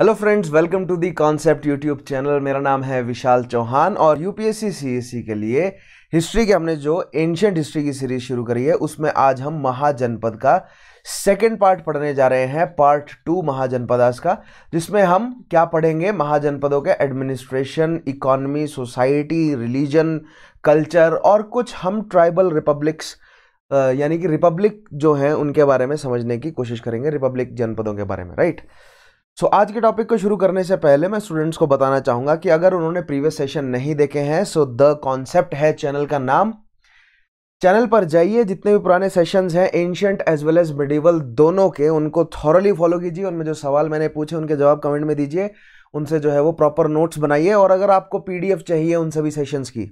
Hello friends welcome to the concept YouTube channel मेरा नाम है विशाल चौहान और यूपीएससी सीएससी के लिए हिस्ट्री के हमने जो एंशियंट हिस्ट्री की सीरीज शुरू करी है उसमें आज हम महाजनपद का सेकेंड पार्ट पढ़ने जा रहे हैं पार्ट टू महाजनपदास का जिसमें हम क्या पढ़ेंगे महाजनपदों के administration economy society religion culture और कुछ हम ट्राइबल रिपब्लिक्स यानी कि रिपब्लिक जो हैं उनके बारे में समझने की कोशिश करेंगे रिपब्लिक जनपदों के बारे में राइट right? सो so, आज के टॉपिक को शुरू करने से पहले मैं स्टूडेंट्स को बताना चाहूंगा कि अगर उन्होंने प्रीवियस सेशन नहीं देखे हैं सो द कॉन्सेप्ट है चैनल का नाम चैनल पर जाइए जितने भी पुराने सेशंस हैं ancient as well as medieval दोनों के उनको थॉरली फॉलो कीजिए उनमें जो सवाल मैंने पूछे उनके जवाब कमेंट में दीजिए उनसे जो है वो प्रॉपर नोट्स बनाइए और अगर आपको पीडीएफ चाहिए उन सभी सेशंस की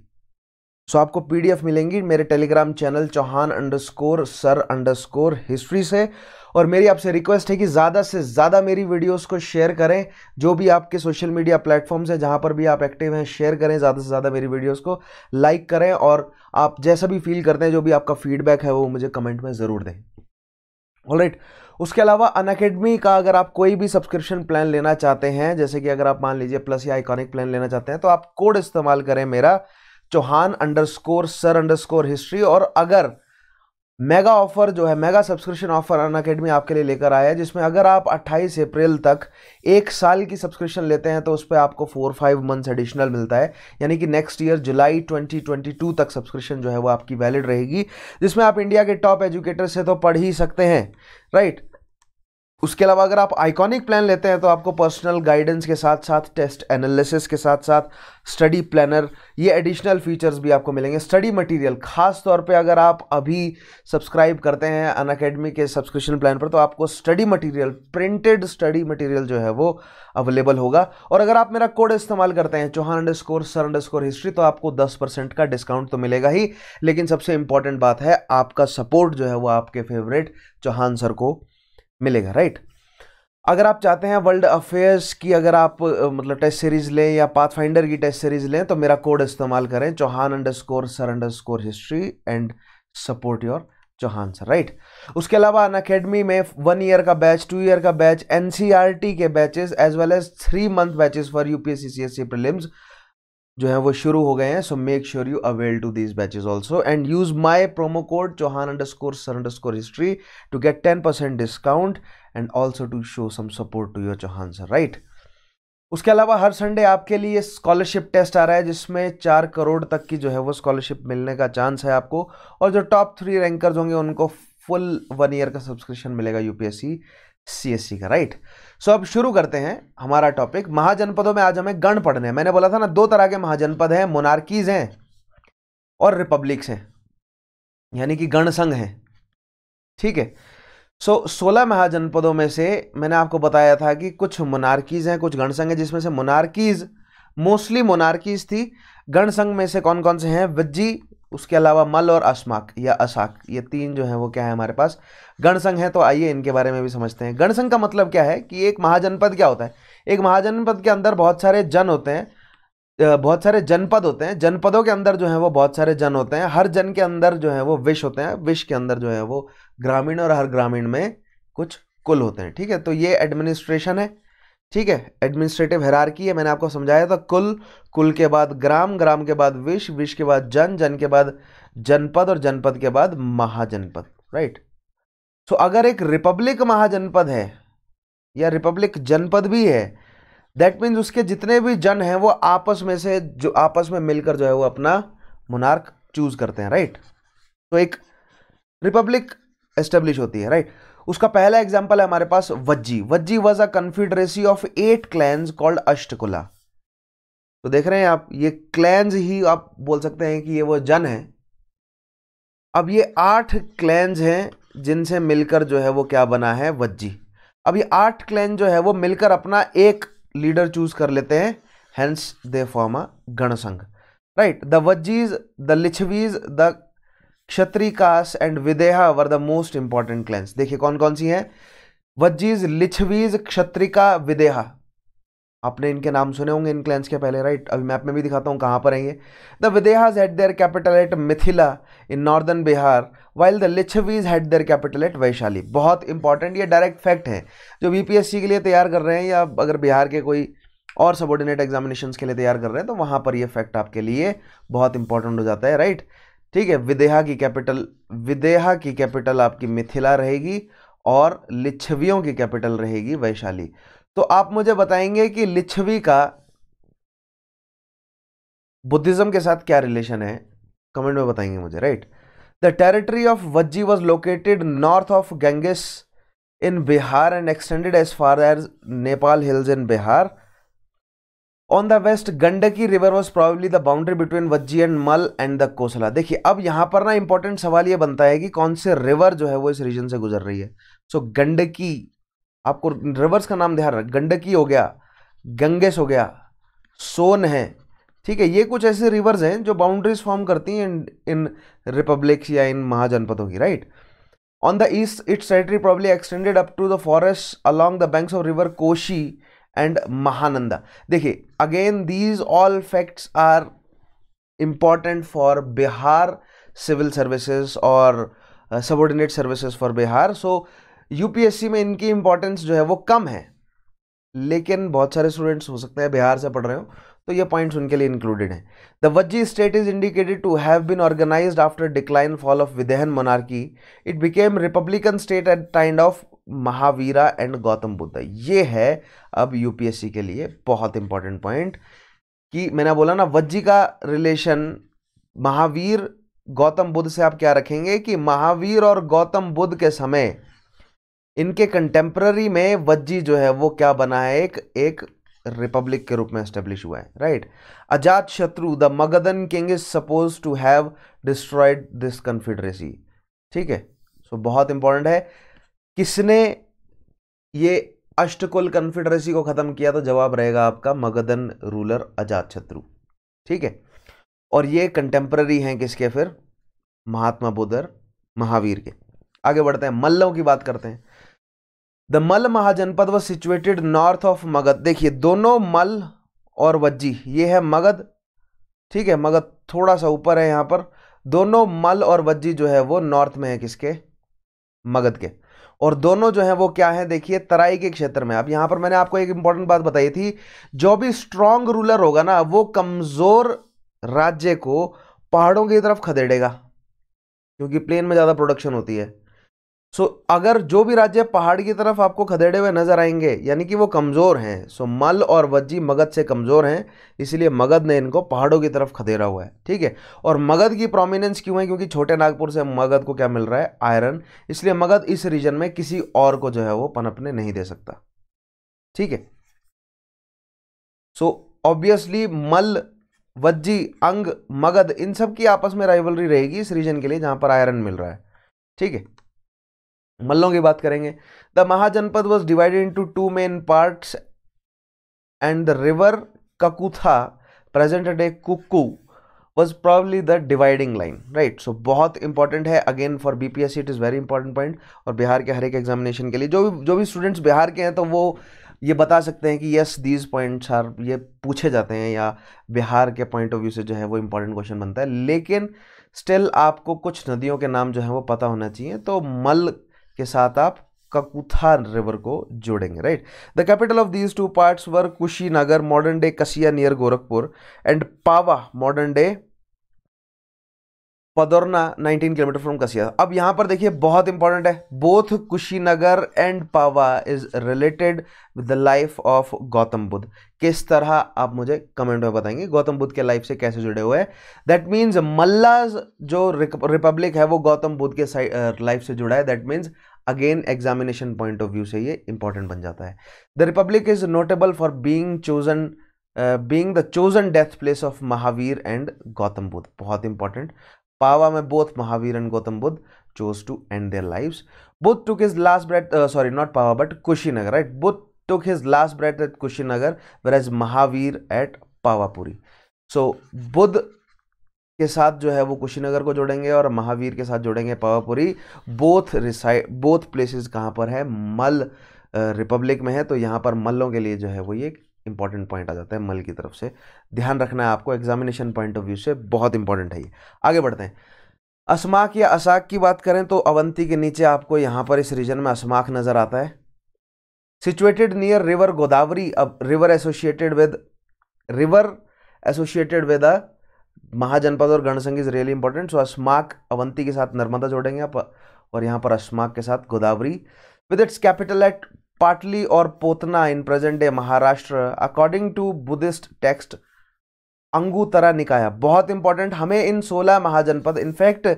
सो आपको पीडीएफ मिलेंगी मेरे Telegram channel Chauhan underscore sir underscore history से और मेरी आपसे रिक्वेस्ट है कि ज़्यादा से ज़्यादा मेरी वीडियोस को शेयर करें जो भी आपके सोशल मीडिया प्लेटफॉर्म्स हैं जहाँ पर भी आप एक्टिव हैं शेयर करें ज़्यादा से ज़्यादा मेरी वीडियोस को लाइक करें और आप जैसा भी फील करते हैं जो भी आपका फीडबैक है वो मुझे कमेंट में ज़रूर दें ऑल right. उसके अलावा अन का अगर आप कोई भी सब्सक्रिप्शन प्लान लेना चाहते हैं जैसे कि अगर आप मान लीजिए प्लस या आइकॉनिक प्लान लेना चाहते हैं तो आप कोड इस्तेमाल करें मेरा Chauhan under score sir under score history और अगर मेगा ऑफ़र जो है mega subscription offer Unacademy आपके लिए लेकर आया है जिसमें अगर आप 28 अप्रैल तक एक साल की सब्सक्रिप्शन लेते हैं तो उस पर आपको फोर फाइव मंथ्स एडिशनल मिलता है यानी कि नेक्स्ट ईयर जुलाई 2022 तक सब्सक्रिप्शन जो है वो आपकी वैलिड रहेगी जिसमें आप इंडिया के टॉप एजुकेटर से तो पढ़ ही सकते हैं राइट उसके अलावा अगर आप आइकॉनिक प्लान लेते हैं तो आपको पर्सनल गाइडेंस के साथ साथ टेस्ट एनालिसिस के साथ साथ स्टडी प्लानर ये एडिशनल फीचर्स भी आपको मिलेंगे स्टडी मटेरियल खास तौर पे अगर आप अभी सब्सक्राइब करते हैं अन अकेडमी के सब्सक्रिप्शन प्लान पर तो आपको study material printed study material जो है वो अवेलेबल होगा और अगर आप मेरा कोड इस्तेमाल करते हैं Chauhan under score sir under score history तो आपको दस परसेंट का डिस्काउंट तो मिलेगा ही लेकिन सबसे इंपॉर्टेंट बात है आपका सपोर्ट जो है वो आपके फेवरेट चौहान सर को मिलेगा राइट अगर आप चाहते हैं वर्ल्ड अफेयर्स की अगर आप मतलब टेस्ट सीरीज लें या पाथ फाइंडर की टेस्ट सीरीज लें तो मेरा कोड इस्तेमाल करें Chauhan under score sir under score history and support your Chauhan sir right उसके अलावा अन अकेडमी में वन ईयर का बैच टू ईयर का बैच एन e के batches as well as three month batches for U P C C S C prelims जो है वो शुरू हो गए हैं so make sure you avail to this batches also and use my promo code Chauhan under score sir under score history to get ten percent discount and also to show some support to your Chauhan sir right उसके अलावा हर Sunday आपके लिए scholarship test आ रहा है जिसमें चार करोड़ तक की जो है वो स्कॉलरशिप मिलने का चांस है आपको और जो टॉप थ्री रैंकर्स होंगे उनको फुल वन ईयर का सब्सक्रिप्शन मिलेगा यूपीएससी सी e का राइट सो अब शुरू करते हैं हमारा टॉपिक महाजनपदों में आज हमें गण पढ़ने हैं मैंने बोला था ना दो तरह के महाजनपद हैं मोनार्कीज हैं और रिपब्लिक्स हैं यानी कि गण संघ हैं ठीक है सो so, सोलह महाजनपदों में से मैंने आपको बताया था कि कुछ मोनार्कीज हैं कुछ गण संघ हैं जिसमें से मोनार्कीज मोस्टली मोनार्कीज थी गण संघ में से कौन कौन से हैं विज्जी उसके अलावा मल और अश्माक या अशाक ये तीन जो है वो क्या है हमारे पास गणसंघ है तो आइए इनके बारे में भी समझते हैं गणसंघ का मतलब क्या है कि एक महाजनपद क्या होता है एक महाजनपद के अंदर बहुत सारे जन होते हैं बहुत सारे जनपद होते हैं जनपदों के अंदर जो है वो बहुत सारे जन होते हैं हर जन के अंदर जो है वो विष होते हैं विष के अंदर जो है वो ग्रामीण और हर ग्रामीण में कुछ कुल होते हैं ठीक है तो ये एडमिनिस्ट्रेशन है ठीक है एडमिनिस्ट्रेटिव हेरारकी है मैंने आपको समझाया था कुल कुल के बाद ग्राम ग्राम के बाद विश विश के बाद जन जन के बाद जनपद और जनपद के बाद महाजनपद राइट सो अगर एक रिपब्लिक महाजनपद है या रिपब्लिक जनपद भी है दैट मीन्स उसके जितने भी जन हैं वो आपस में से जो आपस में मिलकर जो है वो अपना मुनार्क चूज करते हैं राइट तो एक रिपब्लिक एस्टेब्लिश होती है राइट उसका पहला एग्जाम्पल है हमारे पास Vajji Vajji was a confederacy of eight clans called Ashtakula तो देख रहे हैं आप ये क्लैंस ही आप बोल सकते हैं कि ये वो जन है अब ये आठ क्लैंस हैं जिनसे मिलकर जो है वो क्या बना है वज्जी अब ये आठ क्लैन जो है वो मिलकर अपना एक लीडर चूज कर लेते हैं hence they form a ganasangha right the Vajjis the Lichchhavis the Kshatrikas and Videha were the most important clans देखिए कौन कौन सी हैं वज्जीज लिछवीज क्षत्रिका विदेहा आपने इनके नाम सुने होंगे इन क्लैंस के पहले राइट अभी मैप में भी दिखाता हूँ कहाँ पर हैं ये the Videhas had their capital at Mithila in northern Bihar while the Lichchhavis had their capital at Vaishali बहुत इंपॉर्टेंट ये डायरेक्ट फैक्ट है जो बीपीएससी के लिए तैयार कर रहे हैं या अगर बिहार के कोई और सबॉर्डिनेट एग्जामिनेशन के लिए तैयार कर रहे हैं तो वहाँ पर ये फैक्ट आपके लिए बहुत इंपॉर्टेंट हो जाता है राइट right? ठीक है विदेहा की कैपिटल विदेहा की कैपिटल आपकी मिथिला रहेगी और लिच्छवियों की कैपिटल रहेगी वैशाली तो आप मुझे बताएंगे कि लिच्छवी का बुद्धिज्म के साथ क्या रिलेशन है कमेंट में बताएंगे मुझे right the territory of Vajji was located north of Ganges in Bihar and extended as far as Nepal hills in Bihar on the west Gandaki river was probably the boundary between Vajji and Malla and the Kosala देखिए अब यहाँ पर ना इंपॉर्टेंट सवाल ये बनता है कि कौन से रिवर जो है वो इस रीजन से गुजर रही है सो so, गंडकी आपको रिवर्स का नाम ध्यान रख गंडकी हो गया गंगेस हो गया सोन है ठीक है ये कुछ ऐसे रिवर्स हैं जो बाउंड्रीज फॉर्म करती हैं इन इन रिपब्लिक्स या इन महाजनपदों की right on the east its territory probably extended up to the forest along the banks of river Koshi and Mahananda देखिए again these all facts are important for Bihar civil services और subordinate services for Bihar so UPSC में इनकी importance जो है वो कम है लेकिन बहुत सारे स्टूडेंट्स हो सकते हैं बिहार से पढ़ रहे हो तो ये पॉइंट्स उनके लिए इंक्लूडेड हैं the Vajji state is indicated to have been organise after decline fall of Videhan monarchy it became republican state at kind of Mahavira and Gautam Buddha ये है अब यूपीएससी के लिए बहुत इंपॉर्टेंट पॉइंट कि मैंने बोला ना वज्जी का रिलेशन महावीर गौतम बुद्ध से आप क्या रखेंगे कि महावीर और गौतम बुद्ध के समय इनके कंटेम्प्ररी में वज्जी जो है वो क्या बना है एक एक रिपब्लिक के रूप में एस्टेब्लिश हुआ है right Ajatashatru the Magadhan king is suppose to have destroyed this confederacy ठीक है सो so, बहुत इंपॉर्टेंट है किसने ये अष्टकुल कन्फेडरेसी को ख़त्म किया तो जवाब रहेगा आपका मगधन रूलर अजात शत्रु ठीक है और ये कंटेम्प्ररी हैं किसके फिर महात्मा बुद्धर महावीर के आगे बढ़ते हैं मल्लों की बात करते हैं the Malla mahajanapada was situated north of Magadh देखिए दोनों मल और वज्जी ये है मगध ठीक है मगध थोड़ा सा ऊपर है यहाँ पर दोनों मल और वज्जी जो है वो नॉर्थ में है किसके मगध के और दोनों जो हैं वो क्या है देखिए तराई के क्षेत्र में अब यहाँ पर मैंने आपको एक इंपॉर्टेंट बात बताई थी जो भी स्ट्रांग रूलर होगा ना वो कमज़ोर राज्य को पहाड़ों की तरफ खदेड़ेगा क्योंकि प्लेन में ज़्यादा प्रोडक्शन होती है सो so, अगर जो भी राज्य पहाड़ की तरफ आपको खदेड़े हुए नजर आएंगे यानी कि वो कमज़ोर हैं सो so, मल और वज्जी मगध से कमज़ोर हैं इसलिए मगध ने इनको पहाड़ों की तरफ खदेड़ा हुआ है ठीक है और मगध की प्रोमिनेंस क्यों है क्योंकि छोटे नागपुर से मगध को क्या मिल रहा है आयरन इसलिए मगध इस रीजन में किसी और को जो है वो पनपने नहीं दे सकता ठीक है सो ऑब्वियसली मल वज्जी अंग मगध इन सब की आपस में राइवलरी रहेगी इस रीजन के लिए जहां पर आयरन मिल रहा है ठीक है मल्लों की बात करेंगे the mahajanapada was divided into two main parts and the river Kakutha present day Kuku was probably the dividing line right so बहुत इंपॉर्टेंट है again for B P S C it is very important point और बिहार के हर एक examination के लिए जो भी जो भी स्टूडेंट्स बिहार के हैं तो वो ये बता सकते हैं कि यस दीज पॉइंट्स आर ये पूछे जाते हैं या बिहार के पॉइंट ऑफ व्यू से जो है वो इंपॉर्टेंट क्वेश्चन बनता है लेकिन स्टिल आपको कुछ नदियों के नाम जो है वो पता होना चाहिए तो मल के साथ आप ककुथा रिवर को जोड़ेंगे right the capital of these two parts were Kushinagar modern day Kasia near Gorakhpur and Pava modern day Padrauna 19 kilometre from Kasia अब यहाँ पर देखिए बहुत इंपॉर्टेंट है both Kushinagar and Pava is related with the life of Gautam Buddha किस तरह आप मुझे कमेंट में बताएंगे गौतम बुद्ध के लाइफ से कैसे जुड़े हुए हैं दैट मीन्स मल्लाज जो रिपब्लिक है वो गौतम बुद्ध के लाइफ से जुड़ा है that means again examination point of view से ये इंपॉर्टेंट बन जाता है the republic is notable for being chosen being the chosen death place of Mahavir and Gautam Buddha बहुत important Pawa mein both Mahavir and Gautam Buddha chose to end their lives. Buddha took his last breath, uh, sorry, not Pawa, but Kushinagar, right? Buddha took his last breath at Kushinagar, whereas Mahavir at Pawapuri. So, Buddha के साथ जो है वो कुशीनगर को जोड़ेंगे और महावीर के साथ जोड़ेंगे Pawapuri both reside both places कहाँ पर है मल रिपब्लिक में है तो यहाँ पर मल्लों के लिए जो है वो ये इंपॉर्टेंट पॉइंट आ जाता है मल की तरफ से ध्यान रखना है आपको एग्जामिनेशन पॉइंट ऑफ व्यू से बहुत इंपॉर्टेंट है ये आगे बढ़ते हैं अस्माक या असाक की बात करें तो अवंती के नीचे आपको यहाँ पर इस रीजन में अस्माक नज़र आता है सिचुएटेड नियर रिवर गोदावरी अब river associated with river associated with a mahajanapada और ganasangha is really important so Asmaka Avanti के साथ नर्मदा जोड़ेंगे आप और यहाँ पर अस्माक के साथ Godavari with its capital at Patali और Potana in present day Maharashtra according to Buddhist text Anguttara Nikaya बहुत इंपॉर्टेंट हमें इन 16 महाजनपद इनफैक्ट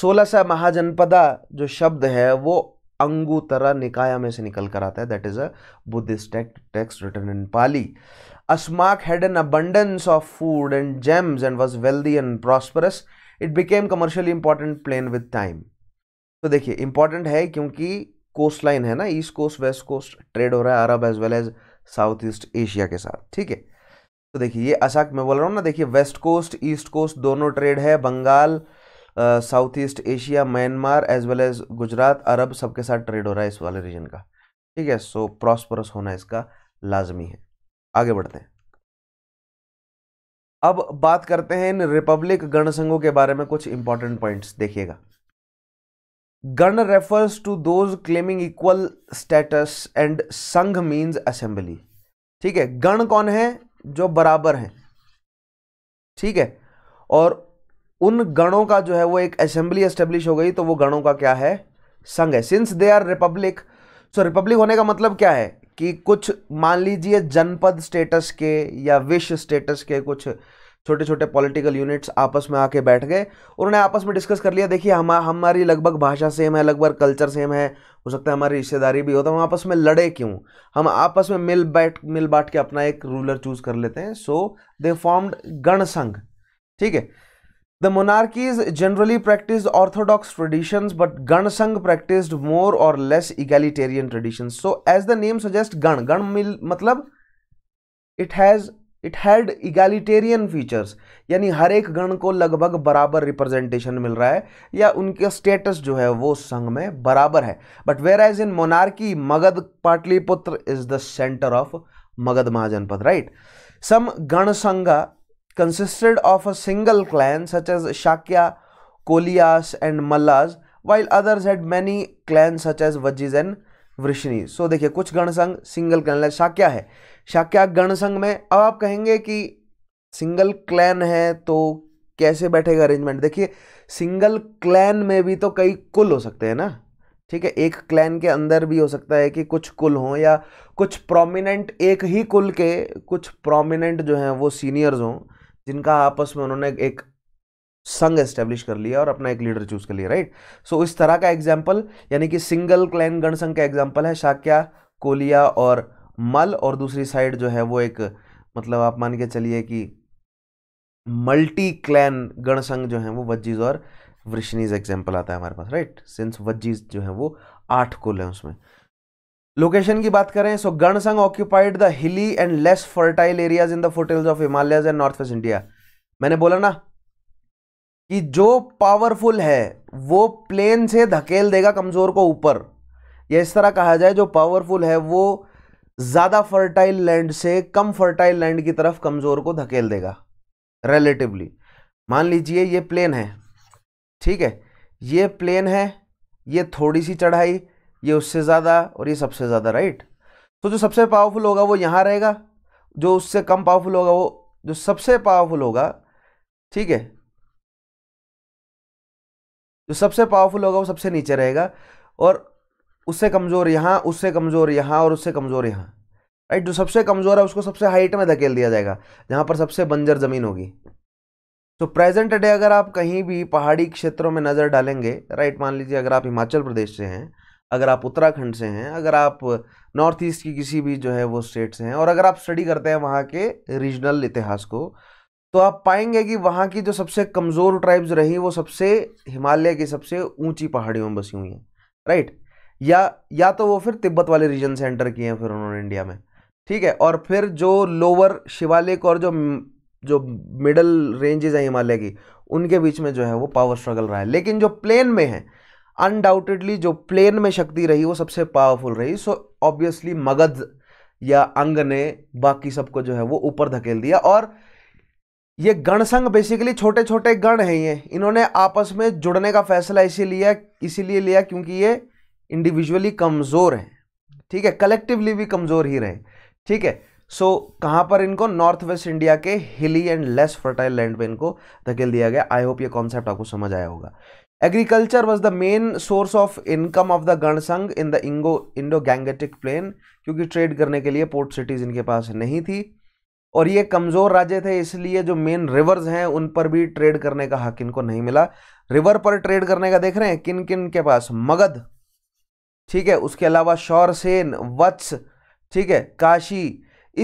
16 सा महाजनपदा जो शब्द है वो अंगूतरा निकाय में से निकल कर आता है that is a Buddhist text written in Pali Asmaka had an abundance of food and gems and was wealthy and prosperous it became commercially important plain with time तो देखिए इंपॉर्टेंट है क्योंकि कोस्ट लाइन है ना east coast west coast trade हो रहा है अरब as well as south east Asia के साथ ठीक है तो देखिए ये असाक मैं बोल रहा हूँ ना देखिए वेस्ट कोस्ट ईस्ट कोस्ट दोनों ट्रेड है Bengal south east Asia Myanmar as well as Gujarat अरब सबके साथ ट्रेड हो रहा है इस वाले रीजन का ठीक है सो प्रॉस्परस होना इसका लाजमी है आगे बढ़ते हैं अब बात करते हैं इन रिपब्लिक गणसंघों के बारे में कुछ इंपॉर्टेंट पॉइंट्स देखिएगा gana refers to those claiming equal status and sangha means assembly ठीक है गण कौन है जो बराबर है ठीक है और उन गणों का जो है वो एक असेंबली एस्टेब्लिश हो गई तो वो गणों का क्या है संघ है since they are republic so republic होने का मतलब क्या है कि कुछ मान लीजिए जनपद स्टेटस के या विश्व स्टेटस के कुछ छोटे छोटे पॉलिटिकल यूनिट्स आपस में आके बैठ गए उन्होंने आपस में डिस्कस कर लिया देखिए हम हमारी लगभग भाषा सेम है लगभग कल्चर सेम है हो सकता है हमारी रिश्तेदारी भी हो तो हम आपस में लड़े क्यों हम आपस में मिल बैठ मिल बांट के अपना एक रूलर चूज कर लेते हैं सो दे फॉर्म्ड गण संघ ठीक है the monarchies generally practise orthodox tradition but gana sangha practise more और less egalitarian traditions so as the name suggest gana gana मिल मतलब it has it had egalitarian features यानी हर एक गण को लगभग बराबर रिप्रेजेंटेशन मिल रहा है या उनका स्टेटस जो है वो संघ में बराबर है but whereas in monarchy Magadh Pataliputra is the centre of Magadh mahajanapada right some gana sangha consisted of a single clan such as Shakya, Koliyas and Mallas while others had many clan such as Vajjis and Vrishni so देखिए कुछ गण संघ सिंगल क्लैन शाक्या है शाक्या गण संघ में अब आप कहेंगे कि सिंगल क्लैन है तो कैसे बैठेगा अरेंजमेंट देखिए सिंगल क्लैन में भी तो कई कुल हो सकते हैं ना ठीक है एक क्लैन के अंदर भी हो सकता है कि कुछ कुल हों या कुछ प्रोमिनेंट एक ही कुल के कुछ प्रोमिनेंट जो हैं वो सीनियर्स हों जिनका आपस में उन्होंने एक संघ एस्टेब्लिश कर लिया और अपना एक लीडर चूज कर लिया राइट सो so, इस तरह का एग्जाम्पल यानी कि सिंगल क्लैन गण संघ का एग्जाम्पल है शाक्या कोलिया और मल और दूसरी साइड जो है वो एक मतलब आप मान के चलिए कि मल्टी क्लैन गण संघ जो है वो वज्जीज और वृशनीज एग्जाम्पल आता है हमारे पास राइट सिंस वज्जीज जो है वो आठ कुल है उसमें लोकेशन की बात करें so gana sangha occupied the hilly and less fertile areas in the foothills of Himalayas and north west India मैंने बोला ना कि जो पावरफुल है वो प्लेन से धकेल देगा कमज़ोर को ऊपर या इस तरह कहा जाए जो पावरफुल है वो ज़्यादा फर्टाइल लैंड से कम फर्टाइल लैंड की तरफ कमज़ोर को धकेल देगा रिलेटिवली मान लीजिए ये प्लेन है ठीक है ये प्लेन है ये थोड़ी सी चढ़ाई ये उससे ज़्यादा और ये सबसे ज़्यादा राइट तो जो सबसे पावरफुल होगा वो यहाँ रहेगा जो उससे कम पावरफुल होगा वो जो सबसे पावरफुल होगा ठीक है जो सबसे पावरफुल होगा वो सबसे नीचे रहेगा और उससे कमज़ोर यहाँ उससे कमज़ोर यहाँ और उससे कमज़ोर यहाँ राइट जो सबसे कमज़ोर है उसको सबसे हाइट में धकेल दिया जाएगा जहाँ पर सबसे बंजर ज़मीन होगी तो प्रेजेंट डे अगर आप कहीं भी पहाड़ी क्षेत्रों में नज़र डालेंगे राइट मान लीजिए अगर आप हिमाचल प्रदेश से हैं अगर आप उत्तराखंड से हैं अगर आप नॉर्थ ईस्ट की किसी भी जो है वो स्टेट से हैं और अगर आप स्टडी करते हैं वहाँ के रीजनल इतिहास को तो आप पाएंगे कि वहाँ की जो सबसे कमज़ोर ट्राइब्स रही वो सबसे हिमालय की सबसे ऊंची पहाड़ियों में बसी हुई हैं राइट या या तो वो फिर तिब्बत वाले रीजन से एंटर किए हैं फिर उन्होंने इंडिया में ठीक है और फिर जो लोअर शिवालिक और जो जो मिडल रेंजेज हैं हिमालय की उनके बीच में जो है वो पावर स्ट्रगल रहा है लेकिन जो प्लेन में है अनडाउटेडली जो प्लेन में शक्ति रही वो सबसे पावरफुल रही सो ऑब्वियसली मगध या अंग ने बाकी सबको जो है वो ऊपर धकेल दिया और ये गण संघ बेसिकली छोटे छोटे गण हैं ये इन्होंने आपस में जुड़ने का फैसला इसी लिया इसीलिए लिया क्योंकि ये इंडिविजुअली कमज़ोर हैं ठीक है कलेक्टिवली भी कमज़ोर ही रहे ठीक है सो so, कहाँ पर इनको नॉर्थ वेस्ट इंडिया के हिली एंड लेस फर्टाइल लैंड पे इनको धकेल दिया गया आई होप ये कॉन्सेप्ट आपको समझ आया होगा agriculture was the main source of income of the gana sangha in the इंगो इंडो गैंगेटिक प्लेन क्योंकि ट्रेड करने के लिए पोर्ट सिटीज़ इनके पास नहीं थी और ये कमज़ोर राज्य थे इसलिए जो मेन रिवर्स हैं उन पर भी ट्रेड करने का हक इनको नहीं मिला रिवर पर ट्रेड करने का देख रहे हैं किन किन के पास मगध ठीक है उसके अलावा शौरसेन वत्स ठीक है काशी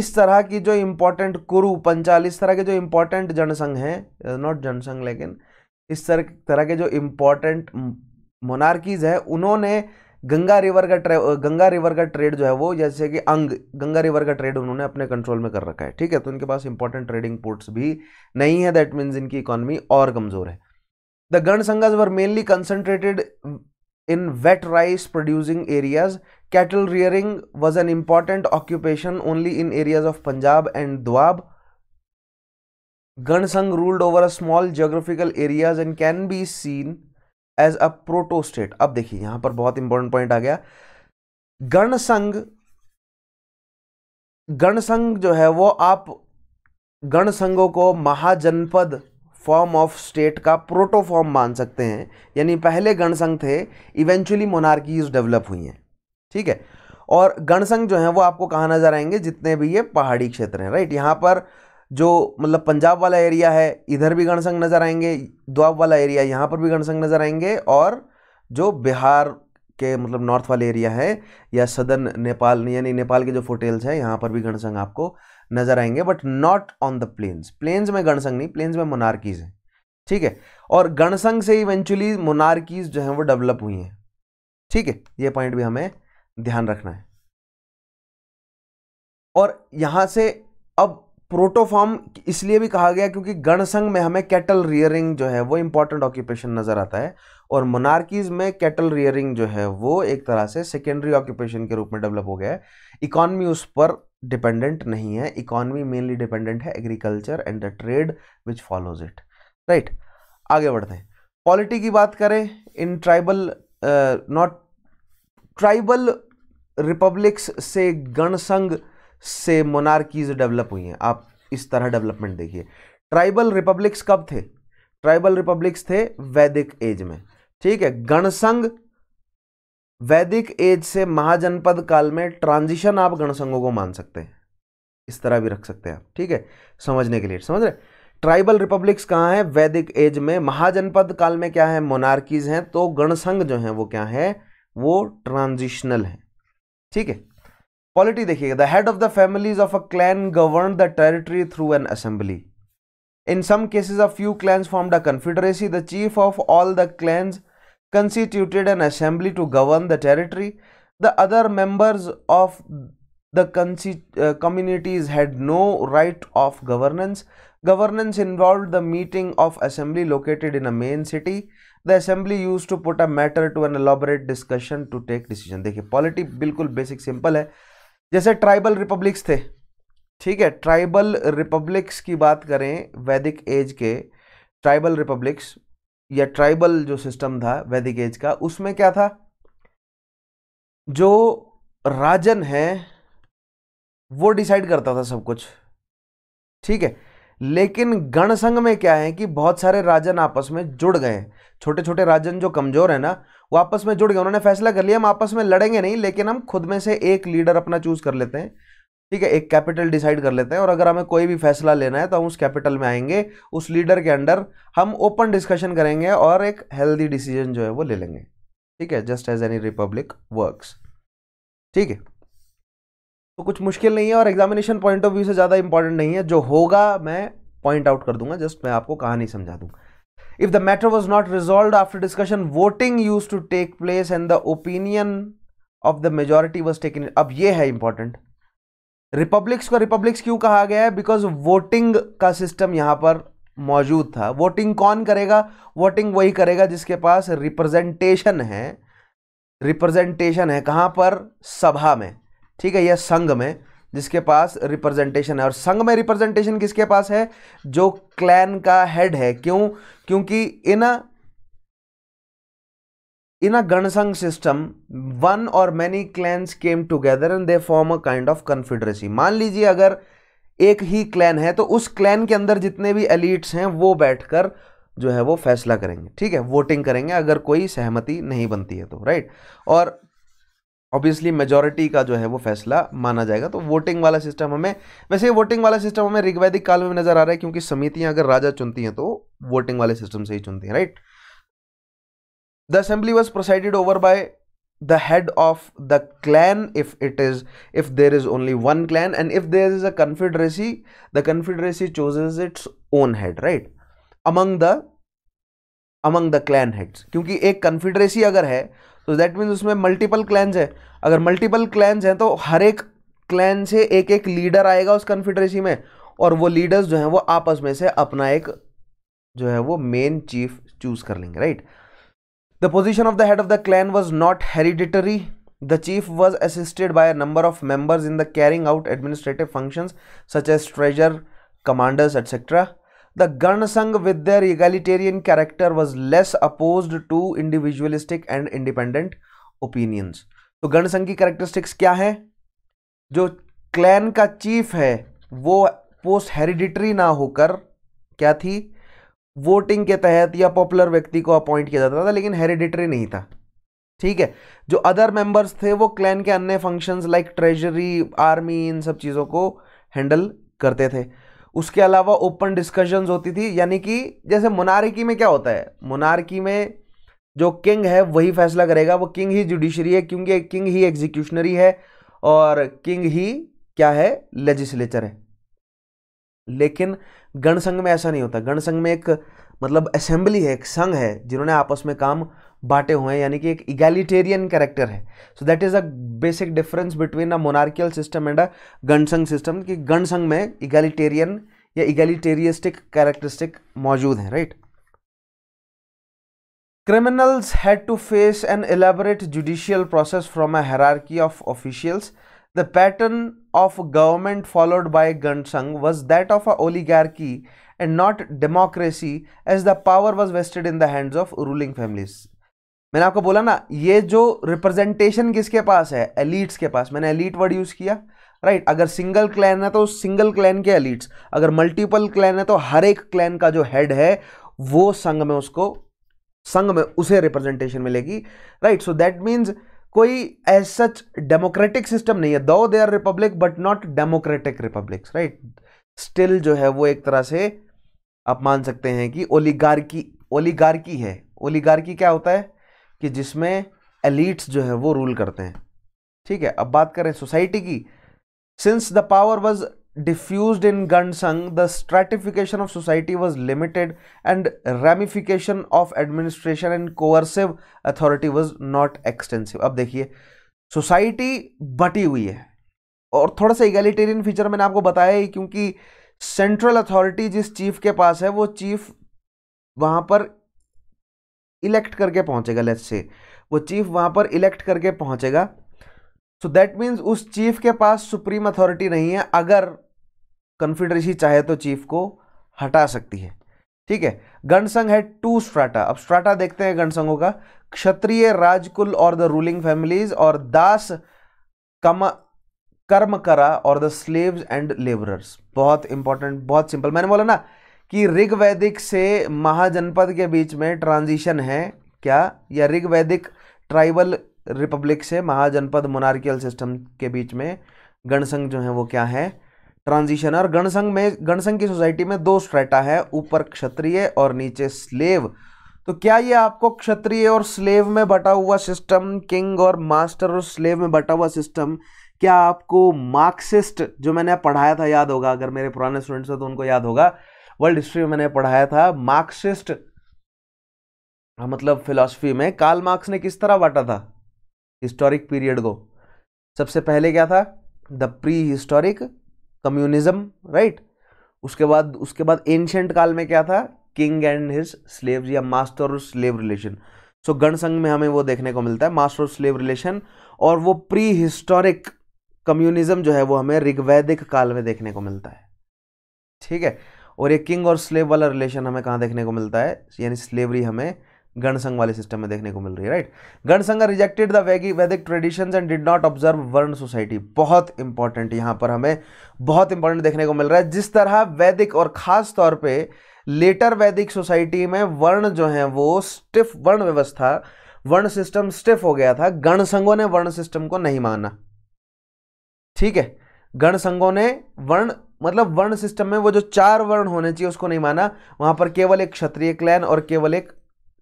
इस तरह की जो इम्पोर्टेंट कुरु पंचाल इस तरह के जो इम्पोर्टेंट जनसंघ हैं नॉट uh, जनसंघ लेकिन इस तरह तरह के जो इम्पोर्टेंट मोनार्कीज़ mm, हैं उन्होंने गंगा रिवर का ट्रे गंगा रिवर का ट्रेड जो है वो जैसे कि अंग गंगा रिवर का ट्रेड उन्होंने अपने कंट्रोल में कर रखा है ठीक है तो इनके पास इंपॉर्टेंट ट्रेडिंग पोर्ट्स भी नहीं है दैट मीन्स इनकी इकोनॉमी और कमजोर है the gana sanghas were mainly concentrated in wet rice producing areas cattle rearing was an important occupation only in areas of Punjab and Doab gana sangha ruled over a small geographical areas and can be seen as a protostate अब देखिए यहां पर बहुत important point आ गया गण संघ गण संघ जो है वो आप गण संघों को महाजनपद फॉर्म ऑफ स्टेट का प्रोटो फॉर्म मान सकते हैं यानी पहले गणसंघ थे इवेंचुअली मोनार्कीज डेवलप हुई हैं ठीक है और गणसंघ जो है वो आपको कहाँ नजर आएंगे जितने भी ये पहाड़ी क्षेत्र हैं राइट यहाँ पर जो मतलब पंजाब वाला एरिया है इधर भी गणसंघ नज़र आएंगे दुआब वाला एरिया यहाँ पर भी गणसंघ नज़र आएंगे और जो बिहार के मतलब नॉर्थ वाले एरिया है या सदर नेपाल यानी नेपाल के जो फोटेल्स हैं यहाँ पर भी गणसंघ आपको नज़र आएंगे but not on the plains plains में गणसंघ नहीं प्लेन्स में मोनार्कीज हैं ठीक है और गणसंघ से इवेंचुअली मोनार्कीज जो हैं वो डेवलप हुई हैं ठीक है ये पॉइंट भी हमें ध्यान रखना है और यहाँ से अब प्रोटोफॉर्म इसलिए भी कहा गया क्योंकि गणसंघ में हमें कैटल रियरिंग जो है वो इम्पॉर्टेंट ऑक्यूपेशन नज़र आता है और मोनार्कीज़ में कैटल रियरिंग जो है वो एक तरह से सेकेंडरी ऑक्यूपेशन के रूप में डेवलप हो गया है इकॉनमी उस पर डिपेंडेंट नहीं है इकॉनमी मेनली डिपेंडेंट है agriculture and the trade which follows it right आगे बढ़ते हैं पॉलिटी की बात करें इन ट्राइबल नॉट ट्राइबल रिपब्लिक्स से गणसंघ से मोनार्कीज डेवलप हुई हैं आप इस तरह डेवलपमेंट देखिए ट्राइबल रिपब्लिक्स कब थे ट्राइबल रिपब्लिक्स थे वैदिक एज में ठीक है गणसंघ वैदिक एज से महाजनपद काल में ट्रांजिशन आप गणसंघों को मान सकते हैं इस तरह भी रख सकते हैं आप ठीक है समझने के लिए समझ रहे ट्राइबल रिपब्लिक्स कहाँ हैं वैदिक एज में महाजनपद काल में क्या है मोनार्कीज हैं तो गणसंघ जो हैं वो क्या है वो ट्रांजिशनल हैं ठीक है पॉलिटी देखिएगा the head of the families of a clan govern the territory through an assembly in some cases a few clans form the confederacy the chief of all the clans constituted an assembly to govern the territory the other members of the communities had no right of governance governance involve the meeting of assembly located in a main city the assembly use to put a matter to N elaborate discussion to take decision देखिए polity बिल्कुल basic simple है जैसे tribal republics थे ठीक है tribal republics की बात करें वैदिक एज के ट्राइबल रिपब्लिक्स या ट्राइबल जो सिस्टम था वैदिक एज का उसमें क्या था जो राजन है वो डिसाइड करता था सब कुछ ठीक है लेकिन गणसंघ में क्या है कि बहुत सारे राजन आपस में जुड़ गए हैं छोटे छोटे राजन जो कमज़ोर है ना वो आपस में जुड़ गए उन्होंने फैसला कर लिया हम आपस में लड़ेंगे नहीं लेकिन हम खुद में से एक लीडर अपना चूज़ कर लेते हैं ठीक है एक कैपिटल डिसाइड कर लेते हैं और अगर हमें कोई भी फैसला लेना है तो हम उस कैपिटल में आएंगे उस लीडर के अंडर हम ओपन डिस्कशन करेंगे और एक हेल्दी डिसीजन जो है वो ले लेंगे ठीक है just as any republic works ठीक है तो कुछ मुश्किल नहीं है और एग्जामिनेशन पॉइंट ऑफ व्यू से ज़्यादा इंपॉर्टेंट नहीं है जो होगा मैं पॉइंट आउट कर दूंगा जस्ट मैं आपको कहानी समझा दूंगा if the matter was not resolve after discussion voting use to take place and the opinion of the majority was taken अब ये है इंपॉर्टेंट रिपब्लिक्स को रिपब्लिक्स क्यों कहा गया है बिकॉज वोटिंग का सिस्टम यहां पर मौजूद था वोटिंग कौन करेगा वोटिंग वही करेगा जिसके पास रिप्रेजेंटेशन है रिप्रेजेंटेशन है कहाँ पर सभा में ठीक है या संघ में जिसके पास रिप्रेजेंटेशन है और संघ में रिप्रेजेंटेशन किसके पास है जो क्लैन का हेड है क्यों क्योंकि in in a ganasangha system one और many clans came together and they form a kind of confederacy मान लीजिए अगर एक ही क्लैन है तो उस क्लैन के अंदर जितने भी एलिट्स हैं वो बैठकर जो है वो फैसला करेंगे ठीक है वोटिंग करेंगे अगर कोई सहमति नहीं बनती है तो राइट और ऑब्वियसली मेजोरिटी का जो है वो फैसला माना जाएगा तो वोटिंग वाला सिस्टम हमें वैसे वोटिंग वाला सिस्टम हमें ऋग्वैदिक काल में नजर आ रहा है क्योंकि समितियां अगर राजा चुनती हैं तो वोटिंग वाले सिस्टम से ही चुनती हैं right the assembly was presided over by the head of the clan if it is if there is only one clan and if there is a confederacy the confederacy chooses its own head right among the among the clan heads क्योंकि एक confederacy अगर है तो that means उसमें multiple clans है अगर multiple clans हैं तो हर एक क्लैन से एक एक लीडर आएगा उस कन्फेडरेसी में और वो लीडर्स जो हैं वो आपस में से अपना एक जो है वो मेन चीफ चूज कर लेंगे right the position of the head of the clan was not hereditary the chief was assisted by a number of members in the carrying out administrative functions such as treasure commanders etcetera The Gun Sangh with their egalitarian character was less opposed to individualistic and independent opinions. तो गण संघ की characteristics क्या है जो clan का chief है वो पोस्ट हेरिडिटरी ना होकर क्या थी वोटिंग के तहत या पॉपुलर व्यक्ति को अपॉइंट किया जाता था लेकिन हेरिडिटरी नहीं था ठीक है जो अदर मेंबर्स थे वो क्लैन के अन्य फंक्शंस लाइक ट्रेजरी आर्मी इन सब चीज़ों को हैंडल करते थे उसके अलावा ओपन डिस्कशंस होती थी यानी कि जैसे मोनार्की में क्या होता है मोनार्की में जो किंग है वही फैसला करेगा वो किंग ही जुडिशरी है क्योंकि किंग ही एग्जीक्यूशनरी है और किंग ही क्या है लेजिस्लेचर है लेकिन गणसंघ में ऐसा नहीं होता गणसंघ में एक मतलब असेंबली है एक संघ है जिन्होंने आपस में काम बांटे हुए हैं यानी कि एक इगैलीटेरियन कैरेक्टर है so that is a basic difference between a monarchial system and a ganasangha system कि गणसंघ में इगैलीटेरियन या इगैलिटेरियस्टिक कैरेक्टरिस्टिक मौजूद हैं right criminals had to face an elaborate judicial process from a hierarchy of officials the pattern of government followed by ganasangha was that of a oligarchy and not democracy as the power was vested in the hands of ruling families मैंने आपको बोला ना ये जो representation किसके पास है elites के पास मैंने एलिट वर्ड यूज़ किया राइट right, अगर सिंगल क्लैन है तो सिंगल क्लैन के एलिट्स अगर मल्टीपल क्लैन है तो हर एक क्लैन का जो हेड है वो संघ में उसको संघ में उसे रिप्रेजेंटेशन मिलेगी राइट सो दैट मीन्स कोई एज सच डेमोक्रेटिक सिस्टम नहीं है though they are republic but not democratic republics right still जो है वो एक तरह से आप मान सकते हैं कि ओलीगार्की ओलीगार्की है ओलीगार्की क्या होता है कि जिसमें एलिट्स जो है वो रूल करते हैं ठीक है अब बात करें सोसाइटी की since the power was diffuse in ganasangha the stratification of society was limited and ramification of administration and coercive authority was not extensive अब देखिए सोसाइटी बटी हुई है और थोड़ा सा इगेलिटेरियन फीचर मैंने आपको बताया ही क्योंकि सेंट्रल अथॉरिटी जिस चीफ के पास है वो चीफ वहां पर इलेक्ट करके पहुंचेगा लेट्स से वो चीफ वहां पर इलेक्ट करके पहुंचेगा सो दैट मींस उस चीफ के पास सुप्रीम अथॉरिटी नहीं है अगर कन्फिडरेसी चाहे तो चीफ को हटा सकती है ठीक है गणसंघ है टू स्ट्राटा अब स्ट्राटा देखते हैं गणसंघों का क्षत्रिय राजकुल और द रूलिंग फैमिलीज और दास कम कर्म करा और द स्लेव्स एंड लेबरर्स बहुत इंपॉर्टेंट बहुत सिंपल मैंने बोला ना कि ऋग्वैदिक से महाजनपद के बीच में ट्रांजिशन है क्या या ऋग्वैदिक ट्राइबल रिपब्लिक से महाजनपद मोनार्कियल सिस्टम के बीच में गणसंघ जो है वो क्या है ट्रांजिशन और गणसंघ में गणसंघ की सोसाइटी में दो स्ट्रेटा है ऊपर क्षत्रिय और नीचे स्लेव तो क्या ये आपको क्षत्रिय और स्लेव में बटा हुआ सिस्टम किंग और मास्टर और स्लेव में बटा हुआ सिस्टम क्या आपको मार्क्सिस्ट जो मैंने पढ़ाया था याद होगा अगर मेरे पुराने स्टूडेंट्स हो तो उनको याद होगा वर्ल्ड हिस्ट्री में मैंने पढ़ाया था मार्क्सिस्ट हाँ, मतलब फिलॉसफी में कार्ल मार्क्स ने किस तरह बांटा था हिस्टोरिक पीरियड को सबसे पहले क्या था the prehistoric communism right उसके बाद उसके बाद एंशंट काल में क्या था किंग एंड हिज स्लेव या मास्टर और स्लेव रिलेशन सो गणसंघ में हमें वो देखने को मिलता है मास्टर और स्लेव रिलेशन और वो प्री हिस्टोरिक कम्युनिज्म जो है वो हमें ऋग्वैदिक काल में देखने को मिलता है ठीक है और ये किंग और स्लेव वाला रिलेशन हमें कहाँ देखने को मिलता है यानी स्लेवरी हमें गणसंघ वाले सिस्टम में देखने को मिल रही है राइट गणसंघ रिजेक्टेड द वैगी Vedic tradition and did not observe varna society बहुत इंपॉर्टेंट यहाँ पर हमें बहुत इंपॉर्टेंट देखने को मिल रहा है जिस तरह वैदिक और खास तौर पे लेटर वैदिक सोसाइटी में वर्ण जो है वो स्टिफ वर्ण व्यवस्था वर्ण सिस्टम स्टिफ हो गया था गणसंघों ने वर्ण सिस्टम को नहीं माना ठीक है गणसंघों ने वर्ण मतलब वर्ण सिस्टम में वो जो चार वर्ण होने चाहिए उसको नहीं माना वहां पर केवल एक क्षत्रिय क्लैन और केवल एक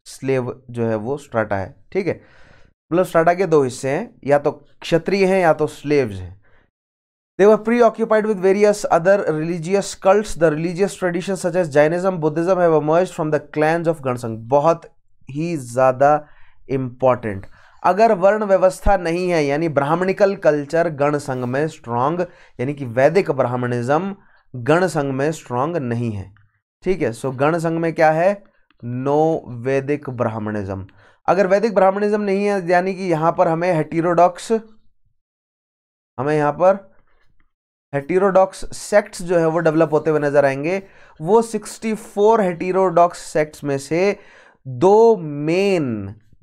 स्लेव जो है वो स्ट्राटा है ठीक है मतलब स्ट्राटा के दो हिस्से हैं या तो क्षत्रिय हैं या तो स्लेव हैं they were preoccupied with various other religious cults the religious tradition such as Jainism Buddhism from the clans of ganasangha बहुत ही ज़्यादा इम्पॉर्टेंट अगर वर्ण व्यवस्था नहीं है यानी ब्राह्मणिकल कल्चर गण संघ में स्ट्रांग यानी कि वैदिक ब्राह्मणिज्म गण संघ में स्ट्रांग नहीं है ठीक है सो गण संघ में क्या है नो वैदिक ब्राह्मणिज्म अगर वैदिक ब्राह्मणिज्म नहीं है यानी कि यहां पर हमें हेटीरोडॉक्स हमें यहां पर हेटीरोडॉक्स सेक्ट्स जो है वो डेवलप होते हुए नजर आएंगे वो 64 हेटीरोडॉक्स सेक्ट्स में से दो मेन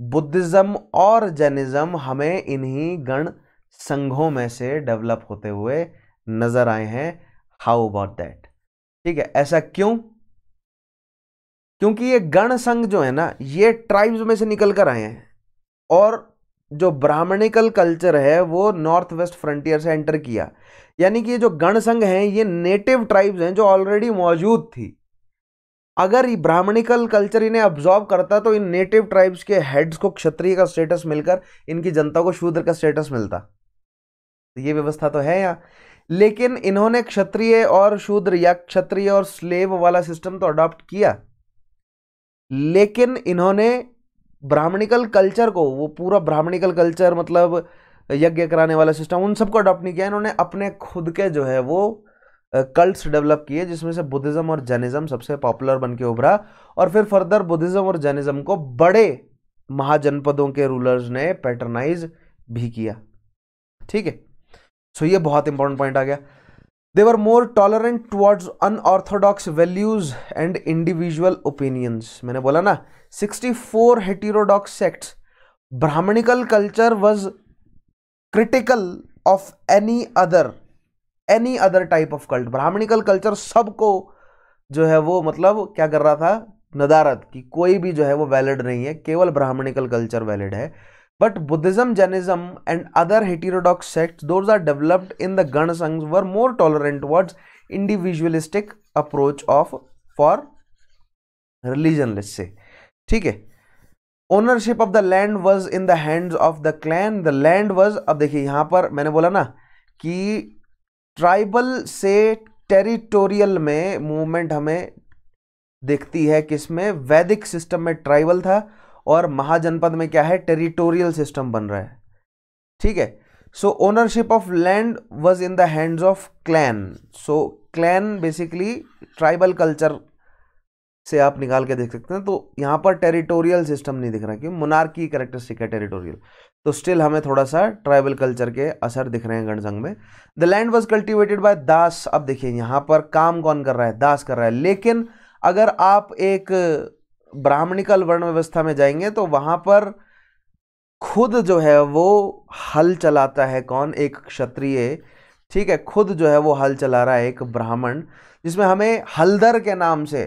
बुद्धिज़्म और जैनिज़्म हमें इन्हीं गण संघों में से डेवलप होते हुए नज़र आए हैं हाउ अबाउट दैट ठीक है ऐसा क्यों क्योंकि ये गण संघ जो है ना ये ट्राइब्स में से निकल कर आए हैं और जो ब्राह्मणिकल कल्चर है वो नॉर्थ वेस्ट फ्रंटियर से एंटर किया यानी कि ये जो गण संघ हैं ये नेटिव ट्राइब्स हैं जो ऑलरेडी मौजूद थी अगर ये ब्राह्मणिकल कल्चर इन्हें ऑब्जॉर्व करता तो इन नेटिव ट्राइब्स के हेड्स को क्षत्रिय का स्टेटस मिलकर इनकी जनता को शूद्र का स्टेटस मिलता तो ये व्यवस्था तो है यहाँ लेकिन इन्होंने क्षत्रिय और शूद्र या क्षत्रिय और स्लेव वाला सिस्टम तो अडॉप्ट किया लेकिन इन्होंने ब्राह्मणिकल कल्चर को वो पूरा ब्राह्मणिकल कल्चर मतलब यज्ञ कराने वाला सिस्टम उन सबको अडॉप्ट नहीं किया इन्होंने अपने खुद के जो है वो कल्ट्स डेवलप किए जिसमें से बुद्धिज़्म और जैनिज़्म सबसे पॉपुलर बन के उभरा और फिर फर्दर बुद्धिज़्म और जैनिज़्म को बड़े महाजनपदों के रूलर्स ने पैटर्नाइज भी किया ठीक है सो ये बहुत इंपॉर्टेंट पॉइंट आ गया they were more tolerant towards unorthodox values and individual opinions मैंने बोला ना 64 four heterodox sects brahmanical culture was critical of any other any other type of cult brahmanical culture सबको जो है वो मतलब क्या कर रहा था नदारत की कोई भी जो है वो वैलिड नहीं है केवल ब्राह्मणिकल कल्चर वैलिड है but Buddhism Jainism and other heterodox sect though are developed in the gana sangha were more tolerant towards individualistic approach of for religion से ठीक है ownership of the land was in the hands of the clan the land was अब देखिए यहाँ पर मैंने बोला ना कि ट्राइबल से टेरिटोरियल में मूवमेंट हमें दिखती है किसमें वैदिक सिस्टम में ट्राइबल था और महाजनपद में क्या है टेरिटोरियल सिस्टम बन रहा है ठीक है so ownership of land was in the hands of clan so clan basically tribal culture से आप निकाल के देख सकते हैं तो यहाँ पर टेरिटोरियल सिस्टम नहीं दिख रहा क्योंकि की करेक्टर है टेरिटोरियल तो स्टिल हमें थोड़ा सा ट्राइबल कल्चर के असर दिख रहे हैं गणसंग में the land was cultivated by dasa अब देखिए यहाँ पर काम कौन कर रहा है दास कर रहा है लेकिन अगर आप एक ब्राह्मणिकल वर्ण व्यवस्था में जाएंगे तो वहाँ पर खुद जो है वो हल चलाता है कौन एक क्षत्रिय ठीक है खुद जो है वो हल चला रहा है एक ब्राह्मण जिसमें हमें हलदर के नाम से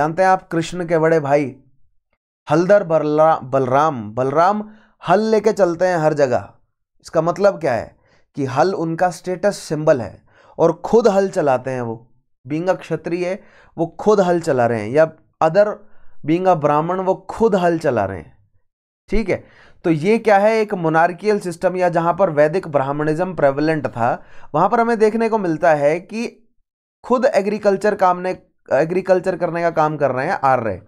जानते हैं आप कृष्ण के बड़े भाई हलदर बलरा बलराम बलराम हल लेके चलते हैं हर जगह इसका मतलब क्या है कि हल उनका स्टेटस सिंबल है और खुद हल चलाते हैं वो बींग क्षत्रिय वो खुद हल चला रहे हैं या अदर बींग ब्राह्मण वो खुद हल चला रहे हैं ठीक है तो ये क्या है एक मोनार्कियल सिस्टम या जहाँ पर वैदिक ब्राह्मणिज्म प्रेवलेंट था वहाँ पर हमें देखने को मिलता है कि खुद एग्रीकल्चर काम ने एग्रीकल्चर करने का काम कर रहे हैं आर्य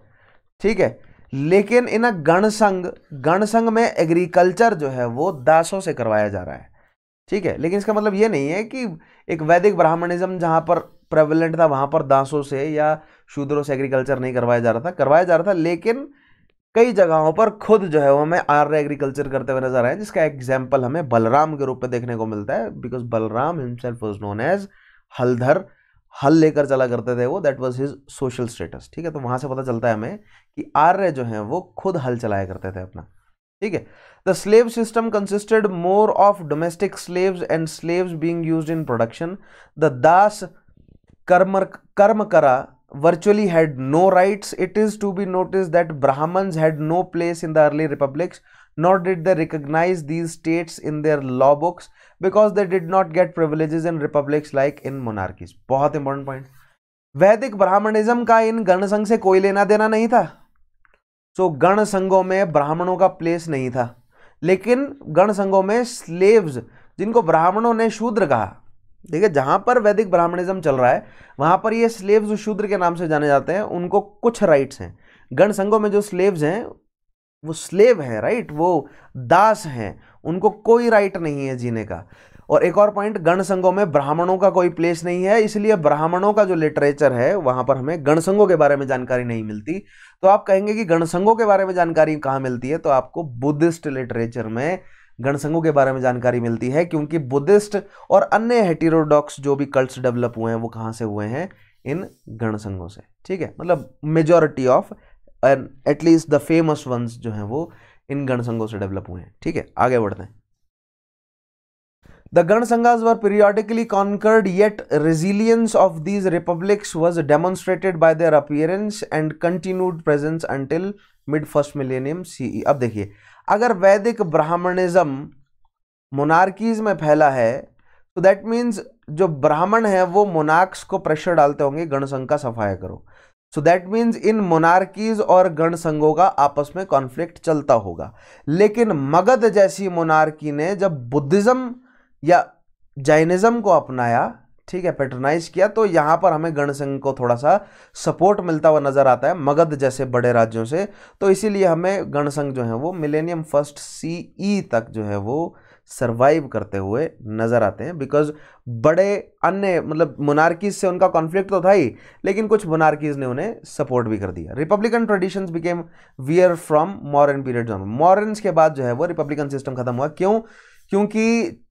ठीक है लेकिन इन गणसंघ गणसंघ में एग्रीकल्चर जो है वो दासों से करवाया जा रहा है ठीक है लेकिन इसका मतलब ये नहीं है कि एक वैदिक ब्राह्मणिज्म जहाँ पर प्रेवलेंट था वहाँ पर दासों से या शूद्रों से एग्रीकल्चर नहीं करवाया जा रहा था करवाया जा रहा था लेकिन कई जगहों पर खुद जो है वो हमें आर्य एग्रीकल्चर करते हुए नजर आए जिसका एग्जाम्पल हमें बलराम के रूप में देखने को मिलता है because Balram himself was known as Haldhar हल लेकर चला करते थे वो that was his social status ठीक है तो वहाँ से पता चलता है हमें कि आर्य जो हैं वो खुद हल चलाया करते थे अपना ठीक है the slave system consisted more of domestic slave and slave being used in production the dasa कर्मर कर्म करा virtually had no right it is to be notice that Brahman had no place in the early republics not did the recognise these states in their law books because they did not get privilege in republics like in monarchies बहुत important point Vedic brahmanism का इन गणसंघ से कोई लेना देना नहीं था सो गण संघों में ब्राह्मणों का प्लेस नहीं था लेकिन गण संघों में स्लेव्स जिनको ब्राह्मणों ने शूद्र कहा ठीक है पर वैदिक ब्राह्मणिज्म चल रहा है वहां पर ये स्लेव्स शूद्र के नाम से जाने जाते हैं उनको कुछ राइट्स हैं गण संघों में जो स्लेव्स हैं वो स्लेव हैं राइट वो दास हैं उनको कोई राइट नहीं है जीने का और एक और पॉइंट गणसंघों में ब्राह्मणों का कोई प्लेस नहीं है इसलिए ब्राह्मणों का जो लिटरेचर है वहां पर हमें गणसंघों के बारे में जानकारी नहीं मिलती तो आप कहेंगे कि गणसंघों के बारे में जानकारी कहाँ मिलती है तो आपको बुद्धिस्ट लिटरेचर में गणसंघों के बारे में जानकारी मिलती है क्योंकि बुद्धिस्ट और अन्य हेटीरोडॉक्स जो भी कल्ट्स डेवलप हुए हैं वो कहाँ से हुए हैं इन गणसंघों से ठीक है मतलब majority of at least the famous ones जो हैं वो इन गणसंघों से डेवलप हुए हैं ठीक है आगे बढ़ते हैं The Gan Sanghas were periodically conquered, yet resilience of these republics was demonstrated by their appearance and continued presence until mid first millennium CE अब देखिए अगर वैदिक ब्राह्मणिज्म मोनार्कीज में फैला है तो दैट मीन्स जो ब्राह्मण है वो मोनार्क्स को प्रेशर डालते होंगे गणसंघ का सफाया करो so that means in monarchies और गण संघों का आपस में कॉन्फ्लिक्ट चलता होगा लेकिन मगध जैसी मोनार्की ने जब बुद्धिज्म या जैनिज़्म को अपनाया ठीक है पेटर्नाइज किया तो यहाँ पर हमें गणसंघ को थोड़ा सा सपोर्ट मिलता हुआ नज़र आता है मगध जैसे बड़े राज्यों से तो इसीलिए हमें गणसंघ जो है वो मिलेनियम फर्स्ट सी ई तक जो है वो सर्वाइव करते हुए नज़र आते हैं बिकॉज बड़े अन्य मतलब मोनार्कीज से उनका कॉन्फ्लिक्ट तो था ही लेकिन कुछ मोनार्कीज ने उन्हें सपोर्ट भी कर दिया republican traditions became weaker from Mauryan period Mauryans के बाद जो है वो रिपब्लिकन सिस्टम खत्म हुआ क्यों क्योंकि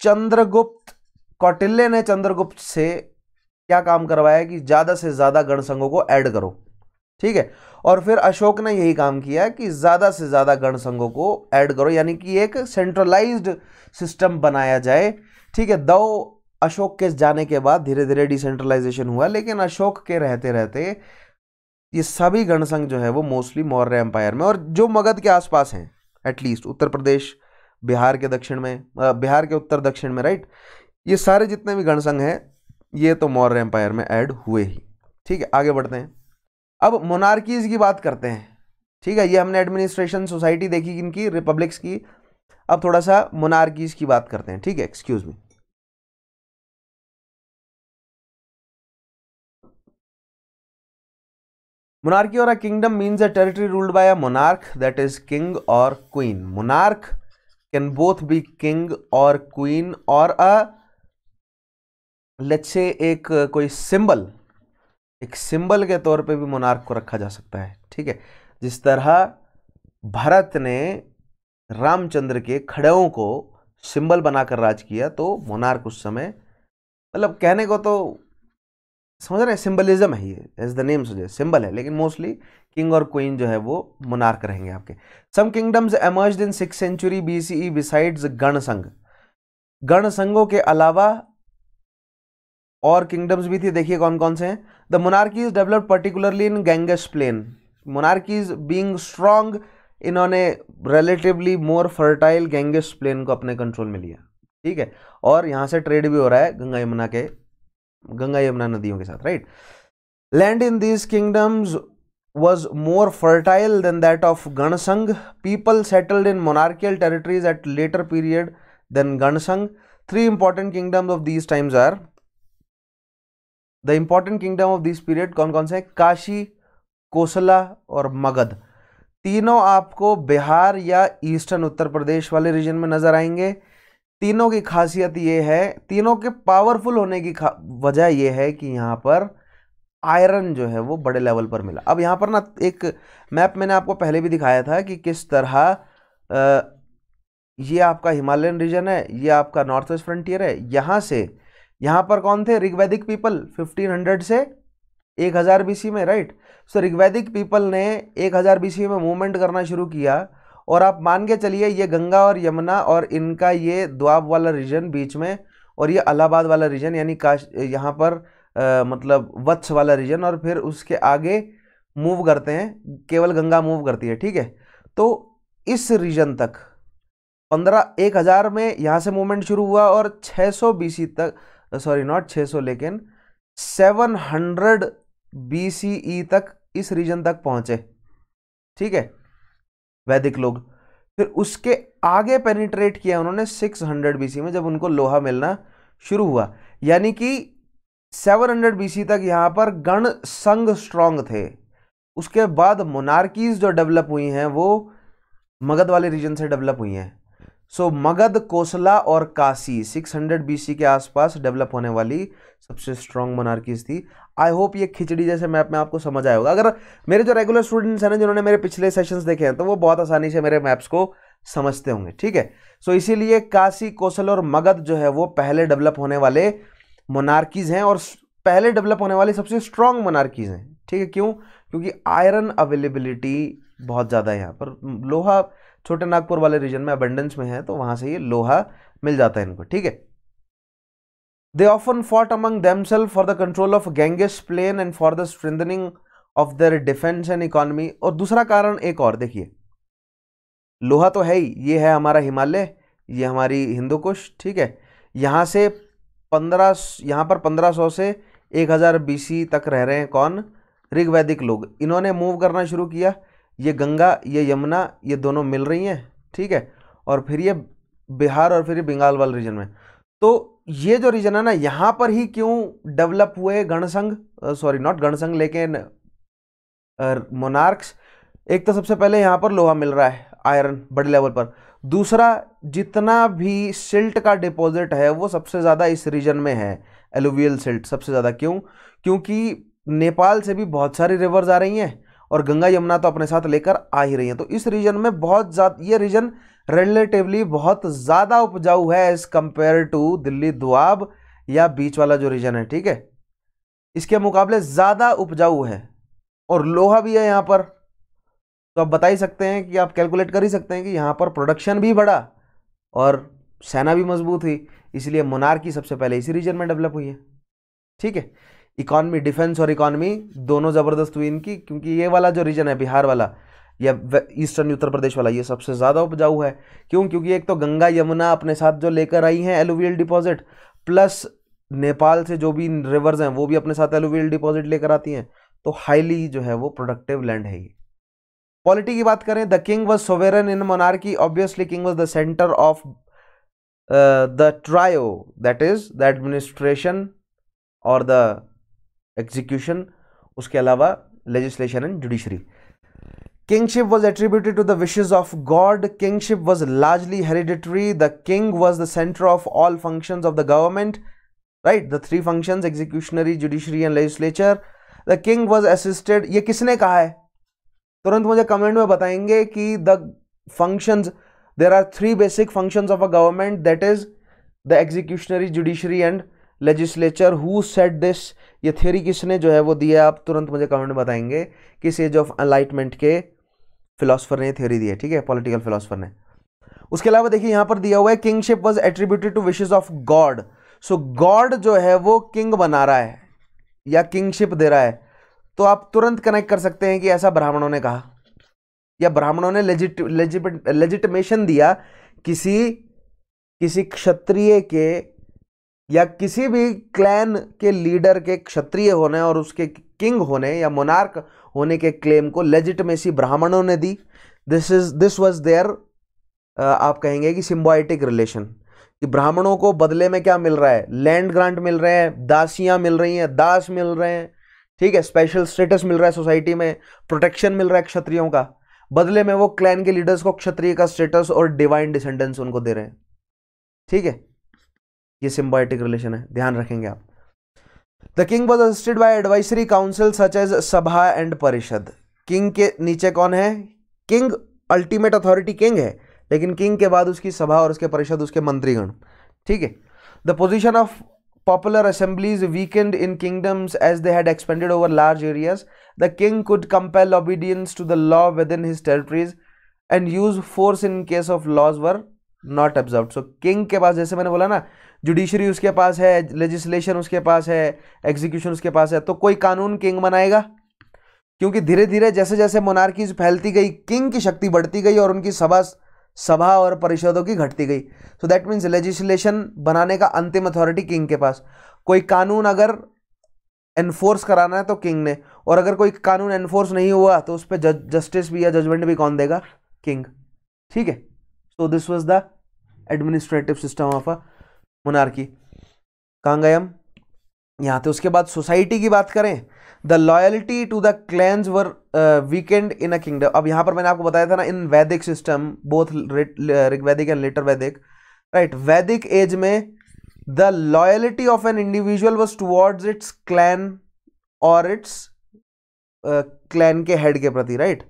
चंद्रगुप्त कौटिल्य ने चंद्रगुप्त से क्या काम करवाया कि ज़्यादा से ज़्यादा गणसंघों को ऐड करो ठीक है और फिर अशोक ने यही काम किया कि ज़्यादा से ज़्यादा गणसंघों को ऐड करो यानी कि एक सेंट्रलाइज्ड सिस्टम बनाया जाए ठीक है दो अशोक के जाने के बाद धीरे धीरे डिसेंट्रलाइजेशन हुआ लेकिन अशोक के रहते रहते ये सभी गणसंघ जो है वो मोस्टली मौर्य एम्पायर में और जो मगध के आसपास हैं एटलीस्ट उत्तर प्रदेश बिहार के दक्षिण में बिहार के उत्तर दक्षिण में राइट ये सारे जितने भी गणसंघ हैं ये तो मौर्य एम्पायर में ऐड हुए ही ठीक है आगे बढ़ते हैं अब मोनार्कीज़ की बात करते हैं ठीक है ये हमने एडमिनिस्ट्रेशन सोसाइटी देखी इनकी रिपब्लिक्स की अब थोड़ा सा मोनार्कीज़ की बात करते हैं ठीक है एक्सक्यूज़ मी मोनार्की और a kingdom means a territory ruled by a monarch that is king और queen monarch can both be king और क्वीन और अ let's एक कोई सिंबल एक सिंबल के तौर पे भी मोनार्क को रखा जा सकता है ठीक है जिस तरह भारत ने रामचंद्र के खड़ों को सिंबल बनाकर राज किया तो मोनार्क उस समय मतलब कहने को तो समझ रहे हैं सिंबलिज्म है ये एज द नेम समझे सिंबल है लेकिन मोस्टली किंग और क्वीन जो है वो मोनार्क रहेंगे आपके some kingdoms emerge in six century B C E besides gana sangha गण संघों के अलावा और किंगडम्स भी थी देखिए कौन कौन से हैं the monarchy is develop particularly in Ganges plain monarchies being strong इन्होंने relatively more fertile Ganges plain को अपने कंट्रोल में लिया ठीक है और यहाँ से ट्रेड भी हो रहा है गंगा यमुना के गंगा यमुना नदियों के साथ right land in these kingdoms was more fertile than that of Gansang. People settled in monarchical territories at later period than Gansang. Three important kingdoms of these times are the important kingdom of this period कौन कौन से हैं काशी कोसला और मगध तीनों आपको बिहार या eastern उत्तर प्रदेश वाले reason में नज़र आएंगे तीनों की खासियत ये है तीनों के पावरफुल होने की वजह यह है कि यहाँ पर आयरन जो है वो बड़े लेवल पर मिला अब यहाँ पर ना एक मैप मैंने आपको पहले भी दिखाया था कि किस तरह आ, ये आपका हिमालयन रीजन है ये आपका नॉर्थ वेस्ट फ्रंटियर है यहाँ से यहाँ पर कौन थे ऋग्वैदिक पीपल 1500 से 1000 हज़ार में राइट सो ऋग्वैदिक पीपल ने 1000 हज़ार में मूवमेंट करना शुरू किया और आप मान के चलिए ये गंगा और यमुना और इनका ये द्वाब वाला रीजन बीच में और ये अलाहाबाद वाला रीजन यानी काश यहाँ पर आ, मतलब वत्स वाला रीजन और फिर उसके आगे मूव करते हैं केवल गंगा मूव करती है ठीक है तो इस रीजन तक पंद्रह एक हज़ार में यहाँ से मूवमेंट शुरू हुआ और 600 सी तक सॉरी नॉट 600 लेकिन 700 ई e तक इस रीजन तक पहुँचे ठीक है वैदिक लोग फिर उसके आगे पेनिट्रेट किया उन्होंने 600 सी में जब उनको लोहा मिलना शुरू हुआ यानी कि 700 बीसी तक यहाँ पर गण संघ स्ट्रांग थे उसके बाद मोनार्कीज जो डेवलप हुई हैं वो मगध वाले रीजन से डेवलप हुई हैं सो so, मगध कोसला और काशी 600 बीसी के आसपास डेवलप होने वाली सबसे स्ट्रांग मोनार्कीज थी आई होप ये खिचड़ी जैसे मैप में आपको समझ आया होगा अगर मेरे जो रेगुलर स्टूडेंट्स हैं ना जिन्होंने मेरे पिछले सेशंस देखे हैं तो वो बहुत आसानी से मेरे मैप्स को समझते होंगे ठीक है सो so, इसीलिए काशी कोसल और मगध जो है वो पहले डेवलप होने वाले मोनार्कीज़ हैं और पहले डेवलप होने वाले सबसे स्ट्रांग मोनार्कीज़ हैं ठीक है क्यों क्योंकि आयरन अवेलेबिलिटी बहुत ज़्यादा है यहाँ पर लोहा छोटे नागपुर वाले रीजन में अबेंडेंस में है तो वहाँ से ये लोहा मिल जाता है इनको ठीक है they often fought among themselves for the control of Ganges plain and for the strengthening of their defence and economy और दूसरा कारण एक और देखिए लोहा तो है ही ये है हमारा हिमालय ये हमारी हिंदू कुश ठीक है यहाँ से पंद्रह यहाँ पर पंद्रह सौ से एक हज़ार सी तक रह रहे हैं कौन ऋग्वैदिक लोग इन्होंने मूव करना शुरू किया ये गंगा ये यमुना ये दोनों मिल रही हैं ठीक है और फिर ये बिहार और फिर ये बंगाल वाले रीजन में तो ये जो रीजन है ना यहाँ पर ही क्यों डेवलप हुए गणसंघ सॉरी नॉट गणसंघ लेकिन मोनार्क्स एक तो सबसे पहले यहाँ पर लोहा मिल रहा है आयरन बड़े लेवल पर दूसरा जितना भी सिल्ट का डिपॉजिट है वो सबसे ज़्यादा इस रीजन में है एलुवियल सिल्ट सबसे ज़्यादा क्यों क्योंकि नेपाल से भी बहुत सारी रिवर्स आ रही हैं और गंगा यमुना तो अपने साथ लेकर आ ही रही हैं तो इस रीजन में बहुत ज़्यादा ये रीजन रिलेटिवली बहुत ज़्यादा उपजाऊ है as compare to Delhi Doab या बीच वाला जो रीजन है ठीक है इसके मुकाबले ज़्यादा उपजाऊ है और लोहा भी है यहाँ पर तो आप बता ही सकते हैं कि आप कैलकुलेट कर ही सकते हैं कि यहाँ पर प्रोडक्शन भी बढ़ा और सेना भी मजबूत हुई इसलिए मोनार्की सबसे पहले इसी रीजन में डेवलप हुई है ठीक है इकॉनमी डिफेंस और इकॉनमी दोनों ज़बरदस्त हुई इनकी क्योंकि ये वाला जो रीजन है बिहार वाला या ईस्टर्न उत्तर प्रदेश वाला ये सबसे ज़्यादा उपजाऊ है क्यों क्योंकि एक तो गंगा यमुना अपने साथ जो लेकर आई हैं एलुवियल डिपॉजिट प्लस नेपाल से जो भी रिवर्स हैं वो भी अपने साथ एलुवियल डिपॉजिट लेकर आती हैं तो हाईली जो है वो प्रोडक्टिव लैंड है ये पॉलिटी की बात करें the king was sovereign in monarchy obviously king was the centre of the trio that is the administration और द एग्जीक्यूशन उसके अलावा legislation and judiciary kingship was attributed to the wishes of god kingship was largely hereditary the king was the centre of all function of the government right the three function executionary judiciary and legislature the king was assisted ये किसने कहा है तुरंत मुझे comment में बताएंगे कि the functions there are three basic functions of a government that is the executionary judiciary and legislature who set this ये थ्योरी किसने जो है वो दी है आप तुरंत मुझे कमेंट में बताएंगे किस एज ऑफ अलाइटमेंट के फिलोसफर ने थ्योरी दी है ठीक है पॉलिटिकल फिलोसफर ने उसके अलावा देखिए यहाँ पर दिया हुआ है kingship was attributed to wishes of god so god जो है वो किंग बना रहा है या किंगशिप दे रहा है तो आप तुरंत कनेक्ट कर सकते हैं कि ऐसा ब्राह्मणों ने कहा या ब्राह्मणों ने लेजिट लेजिटमेशन दिया किसी किसी क्षत्रिय के या किसी भी क्लैन के लीडर के क्षत्रिय होने और उसके किंग होने या मोनार्क होने के क्लेम को लेजिटमेसी ब्राह्मणों ने दी this is this was there आप कहेंगे कि सिम्बॉइटिक रिलेशन कि ब्राह्मणों को बदले में क्या मिल रहा है लैंड ग्रांट मिल रहे हैं दासियां मिल रही हैं दास मिल रहे हैं ठीक है स्पेशल स्टेटस मिल रहा है सोसाइटी में प्रोटेक्शन मिल रहा है क्षत्रियों का बदले में वो क्लैन के लीडर्स को क्षत्रिय का स्टेटस और डिवाइन डिसेंडेंस उनको दे रहे हैं ठीक है ये सिम्बायोटिक रिलेशन है ध्यान रखेंगे आप the king was assisted by advisory council such as sabha and parishad king के नीचे कौन है किंग अल्टीमेट अथॉरिटी किंग है लेकिन किंग के बाद उसकी सभा और उसके परिषद उसके मंत्रीगण ठीक है the position of popular assemblies weakened in kingdoms as they had expanded over large areas. The king could compel obedience to the law within his territories and use force in case of laws were not observed so king ke paas jaise maine bola na judiciary uske paas hai legislation uske paas hai execution uske paas hai to koi kanoon king banayega kyunki dheere dheere jaise jaise monarchies phailti gayi king ki shakti badhti gayi aur unki sabha सभा और परिषदों की घटती गई सो that means legislation बनाने का अंतिम authority king के पास कोई कानून अगर एनफोर्स कराना है तो किंग ने और अगर कोई कानून एनफोर्स नहीं हुआ तो उस पर जज जस्टिस भी या जजमेंट भी कौन देगा किंग ठीक है so this was the administrative system of a monarchy कांगयम यहाँ थे तो उसके बाद सोसाइटी की बात करें the loyalty to the clans were weakened in a kingdom अब यहाँ पर मैंने आपको बताया था ना in Vedic system both Rigvedic and later Vedic right Vedic age में the loyalty of an individual was towards its clan और इट्स क्लैन के हेड के प्रति राइट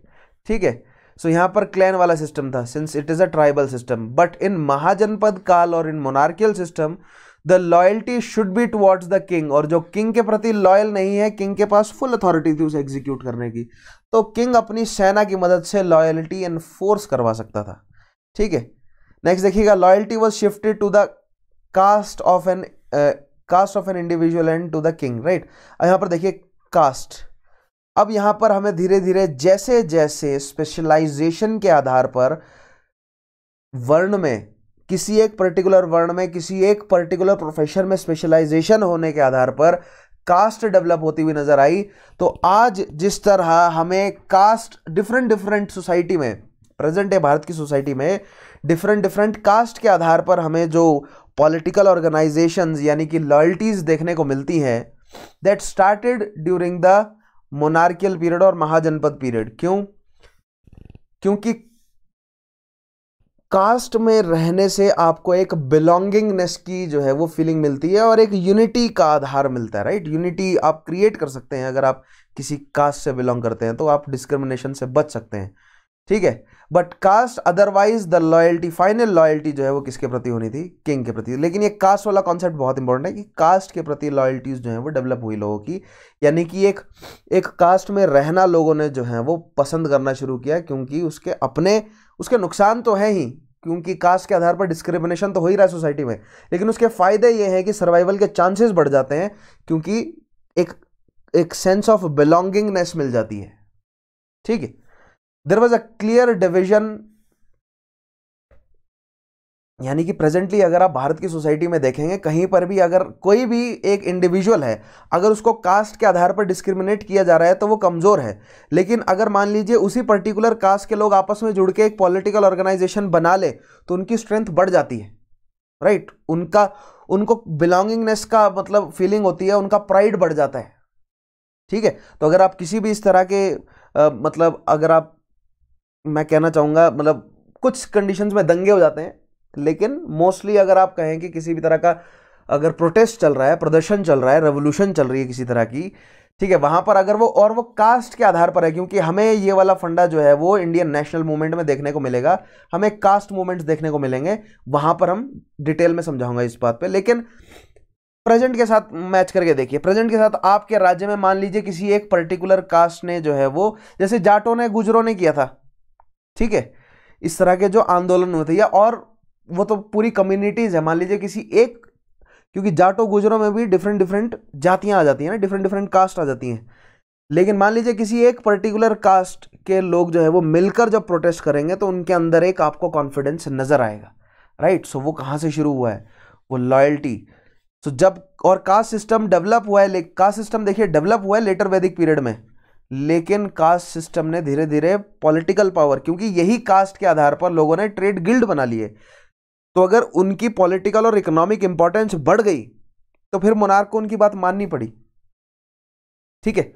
ठीक है सो यहाँ पर क्लैन वाला सिस्टम था since it is a tribal system but in Mahajanapada काल और in monarchial system the loyalty should be towards the king और जो किंग के प्रति लॉयल नहीं है किंग के पास फुल अथॉरिटी थी उसे एग्जीक्यूट करने की तो किंग अपनी सेना की मदद से लॉयल्टी एनफोर्स करवा सकता था ठीक है नेक्स्ट देखिएगा loyalty was shifted to the caste of an caste of an individual and to the king right यहाँ पर देखिए कास्ट अब यहाँ पर हमें धीरे धीरे जैसे जैसे स्पेशलाइजेशन के आधार पर वर्ण में किसी एक पर्टिकुलर वर्ण में किसी एक पर्टिकुलर प्रोफेशन में स्पेशलाइजेशन होने के आधार पर कास्ट डेवलप होती हुई नज़र आई तो आज जिस तरह हमें कास्ट डिफरेंट डिफरेंट सोसाइटी में प्रेजेंट है भारत की सोसाइटी में डिफरेंट डिफरेंट कास्ट के आधार पर हमें जो पॉलिटिकल ऑर्गेनाइजेशन यानी कि लॉयल्टीज़ देखने को मिलती हैं that started during the monarchial period और महाजनपद पीरियड क्यों क्योंकि कास्ट में रहने से आपको एक बिलोंगिंगनेस की जो है वो फीलिंग मिलती है और एक यूनिटी का आधार मिलता है राइट यूनिटी आप क्रिएट कर सकते हैं अगर आप किसी कास्ट से बिलोंग करते हैं तो आप डिस्क्रिमिनेशन से बच सकते हैं ठीक है but caste otherwise the loyalty final loyalty जो है वो किसके प्रति होनी थी किंग के प्रति लेकिन ये कास्ट वाला कॉन्सेप्ट बहुत इंपॉर्टेंट है कि कास्ट के प्रति लॉयल्टीज जो है वो डेवलप हुई लोगों की यानी कि एक एक कास्ट में रहना लोगों ने जो है वो पसंद करना शुरू किया क्योंकि उसके अपने उसके नुकसान तो है ही क्योंकि कास्ट के आधार पर डिस्क्रिमिनेशन तो हो ही रहा है सोसाइटी में लेकिन उसके फ़ायदे ये हैं कि सर्वाइवल के चांसेस बढ़ जाते हैं क्योंकि एक एक सेंस ऑफ बिलोंगिंगनेस मिल जाती है ठीक है there was a clear division यानी कि प्रेजेंटली अगर आप भारत की सोसाइटी में देखेंगे कहीं पर भी अगर कोई भी एक इंडिविजुअल है अगर उसको कास्ट के आधार पर डिस्क्रिमिनेट किया जा रहा है तो वो कमज़ोर है लेकिन अगर मान लीजिए उसी पर्टिकुलर कास्ट के लोग आपस में जुड़ के एक पॉलिटिकल ऑर्गेनाइजेशन बना ले तो उनकी स्ट्रेंथ बढ़ जाती है राइट right? उनका उनको बिलोंगिंगनेस का मतलब फीलिंग होती है उनका प्राइड बढ़ जाता है ठीक है तो अगर आप किसी भी इस तरह के आ, मतलब अगर आप मैं कहना चाहूँगा मतलब कुछ कंडीशंस में दंगे हो जाते हैं लेकिन मोस्टली अगर आप कहें कि किसी भी तरह का अगर प्रोटेस्ट चल रहा है प्रदर्शन चल रहा है रेवोल्यूशन चल रही है किसी तरह की ठीक है वहां पर अगर वो और वो कास्ट के आधार पर है क्योंकि हमें ये वाला फंडा जो है वो इंडियन नेशनल मूवमेंट में देखने को मिलेगा हमें कास्ट मूवमेंट्स देखने को मिलेंगे वहां पर हम डिटेल में समझाऊंगा इस बात पे लेकिन प्रेजेंट के साथ मैच करके देखिए प्रेजेंट के साथ आपके राज्य में मान लीजिए किसी एक पर्टिकुलर कास्ट ने जो है वो जैसे जाटों ने गुजरों ने किया था ठीक है इस तरह के जो आंदोलन हुए थे या और वो तो पूरी कम्युनिटीज़ है मान लीजिए किसी एक क्योंकि जाटो गुजरों में भी डिफरेंट डिफरेंट जातियाँ आ जाती हैं ना डिफरेंट डिफरेंट कास्ट आ जाती हैं लेकिन मान लीजिए किसी एक पर्टिकुलर कास्ट के लोग जो है वो मिलकर जब प्रोटेस्ट करेंगे तो उनके अंदर एक आपको कॉन्फिडेंस नज़र आएगा राइट सो वो कहाँ से शुरू हुआ है वो लॉयल्टी सो जब और कास्ट सिस्टम डेवलप हुआ है कास्ट सिस्टम देखिए डेवलप हुआ है लेटर वैदिक पीरियड में लेकिन कास्ट सिस्टम ने धीरे धीरे पॉलिटिकल पावर क्योंकि यही कास्ट के आधार पर लोगों ने ट्रेड गिल्ड बना लिए तो अगर उनकी पॉलिटिकल और इकोनॉमिक इंपॉर्टेंस बढ़ गई तो फिर मोनार्क को उनकी बात माननी पड़ी ठीक है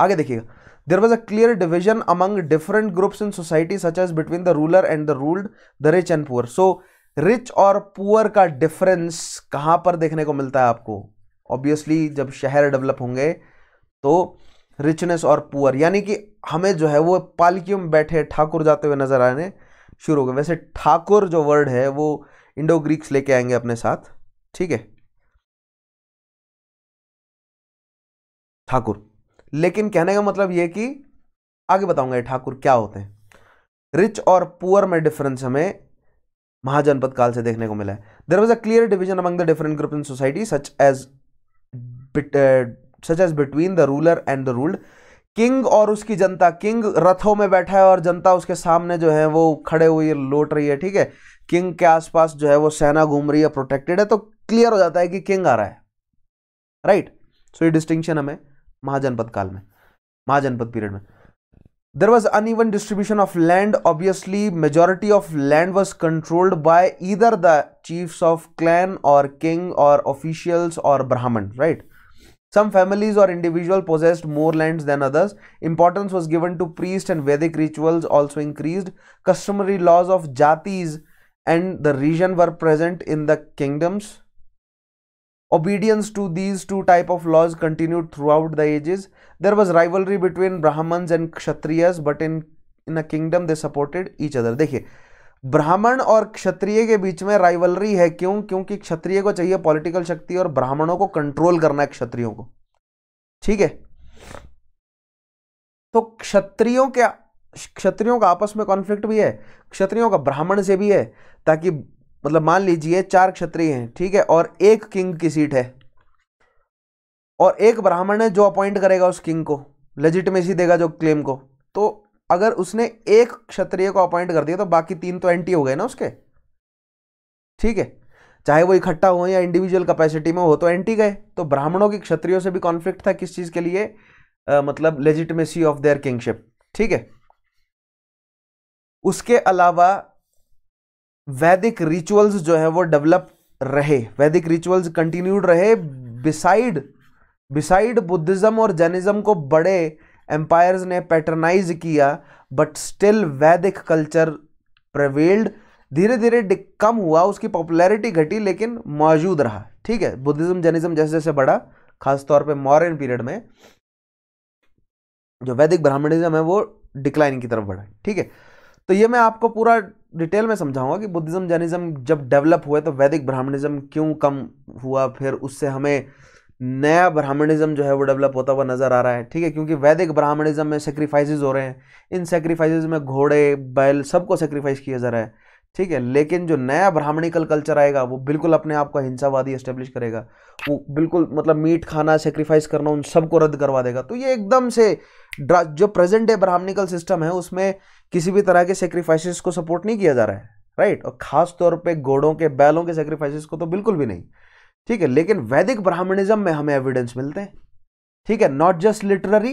आगे देखिएगा there was a clear division among different groups in society such as between the ruler and the ruled the rich and poor so rich और पुअर का डिफरेंस कहां पर देखने को मिलता है आपको ऑब्वियसली जब शहर डेवलप होंगे तो रिचनेस और पुअर यानी कि हमें जो है वो पालकियों में बैठे ठाकुर जाते हुए नजर आने शुरू हो गए वैसे ठाकुर जो वर्ड है वो इंडो ग्रीक्स लेके आएंगे अपने साथ ठीक है ठाकुर लेकिन कहने का मतलब ये कि आगे बताऊंगा ये ठाकुर क्या होते हैं रिच और पुअर में डिफरेंस हमें महाजनपद काल से देखने को मिला है there was a clear division among the different group in society such as such as between the ruler and the ruled king और उसकी जनता किंग रथों में बैठा है और जनता उसके सामने जो है वो खड़े हुए लौट रही है ठीक है किंग के आसपास जो है वो सेना घूम रही है प्रोटेक्टेड है तो क्लियर हो जाता है कि किंग आ रहा है राइट सो ये डिस्टिंक्शन हमें महाजनपद काल में महाजनपद पीरियड में there was uneven distribution of land obviously majority of land was controlled by either the chiefs of clan और किंग और ऑफिशियल्स और Brahmin right right? Some families or individuals possessed more lands than others. Importance was given to priests, and Vedic rituals also increased. Customary laws of jatis and the region were present in the kingdoms. Obedience to these two type of laws continued throughout the ages. There was rivalry between Brahmans and Kshatriyas but in, in a kingdom they supported each other. देखिए ब्राह्मण और क्षत्रिय के बीच में rivalry है क्यों क्योंकि क्षत्रिय को चाहिए पॉलिटिकल शक्ति और ब्राह्मणों को कंट्रोल करना है क्षत्रियों को ठीक है तो क्षत्रियों के क्षत्रियों का आपस में कॉन्फ्लिक्ट भी है क्षत्रियों का ब्राह्मण से भी है ताकि मतलब मान लीजिए चार क्षत्रिय हैं ठीक है और एक किंग की सीट है और एक ब्राह्मण है जो अपॉइंट करेगा उस किंग को लेजिटमेसी देगा जो क्लेम को तो अगर उसने एक क्षत्रिय को अपॉइंट कर दिया तो बाकी तीन तो एंटी हो गए ना उसके ठीक है चाहे वो इकट्ठा हो या इंडिविजुअल कैपेसिटी में हो तो एंटी गए तो ब्राह्मणों की क्षत्रियों से भी कॉन्फ्लिक्ट था किस चीज़ के लिए आ, मतलब लेजिटमेसी ऑफ देयर किंगशिप ठीक है उसके अलावा वैदिक रिचुअल्स जो है वो डेवलप रहे वैदिक रिचुअल्स कंटिन्यूड रहे बिसाइड बिसाइड बुद्धिज्म और जैनिज्म को बड़े एम्पायर्स ने पैटर्नाइज किया but still Vedic culture prevailed धीरे धीरे कम हुआ उसकी पॉपुलैरिटी घटी लेकिन मौजूद रहा ठीक है बुद्धिज्म जैनिज्म जैसे जैसे बढ़ा खासतौर पर मॉडर्न पीरियड में जो वैदिक ब्राह्मणिज्म है वो डिक्लाइन की तरफ बढ़ा ठीक है तो ये मैं आपको पूरा डिटेल में समझाऊंगा कि बुद्धिज्म जैनिज्म जब डेवलप हुए तो वैदिक ब्राह्मणिज्म क्यों कम हुआ फिर उससे हमें नया ब्राह्मणिज्म जो है वो डेवलप होता हुआ नजर आ रहा है ठीक है क्योंकि वैदिक ब्राह्मणिज्म में सेक्रीफाइसेज हो रहे हैं इन सेक्रीफाइसेज में घोड़े बैल सबको सेक्रीफाइस किया जा रहा है ठीक है लेकिन जो नया ब्राह्मणिकल कल्चर आएगा वो बिल्कुल अपने आप को हिंसावादी एस्टेब्लिश करेगा वो बिल्कुल मतलब मीट खाना सेक्रीफाइस करना उन सबको रद्द करवा देगा तो ये एकदम से जो प्रेजेंट डे ब्राह्मणिकल सिस्टम है उसमें किसी भी तरह के सेक्रीफाइसेस को सपोर्ट नहीं किया जा रहा है राइट और खास तौर पे घोड़ों के बैलों के सेक्रीफाइसेस को तो बिल्कुल भी नहीं ठीक है लेकिन वैदिक ब्राह्मणिज्म में हमें एविडेंस मिलते हैं ठीक है नॉट जस्ट लिटररी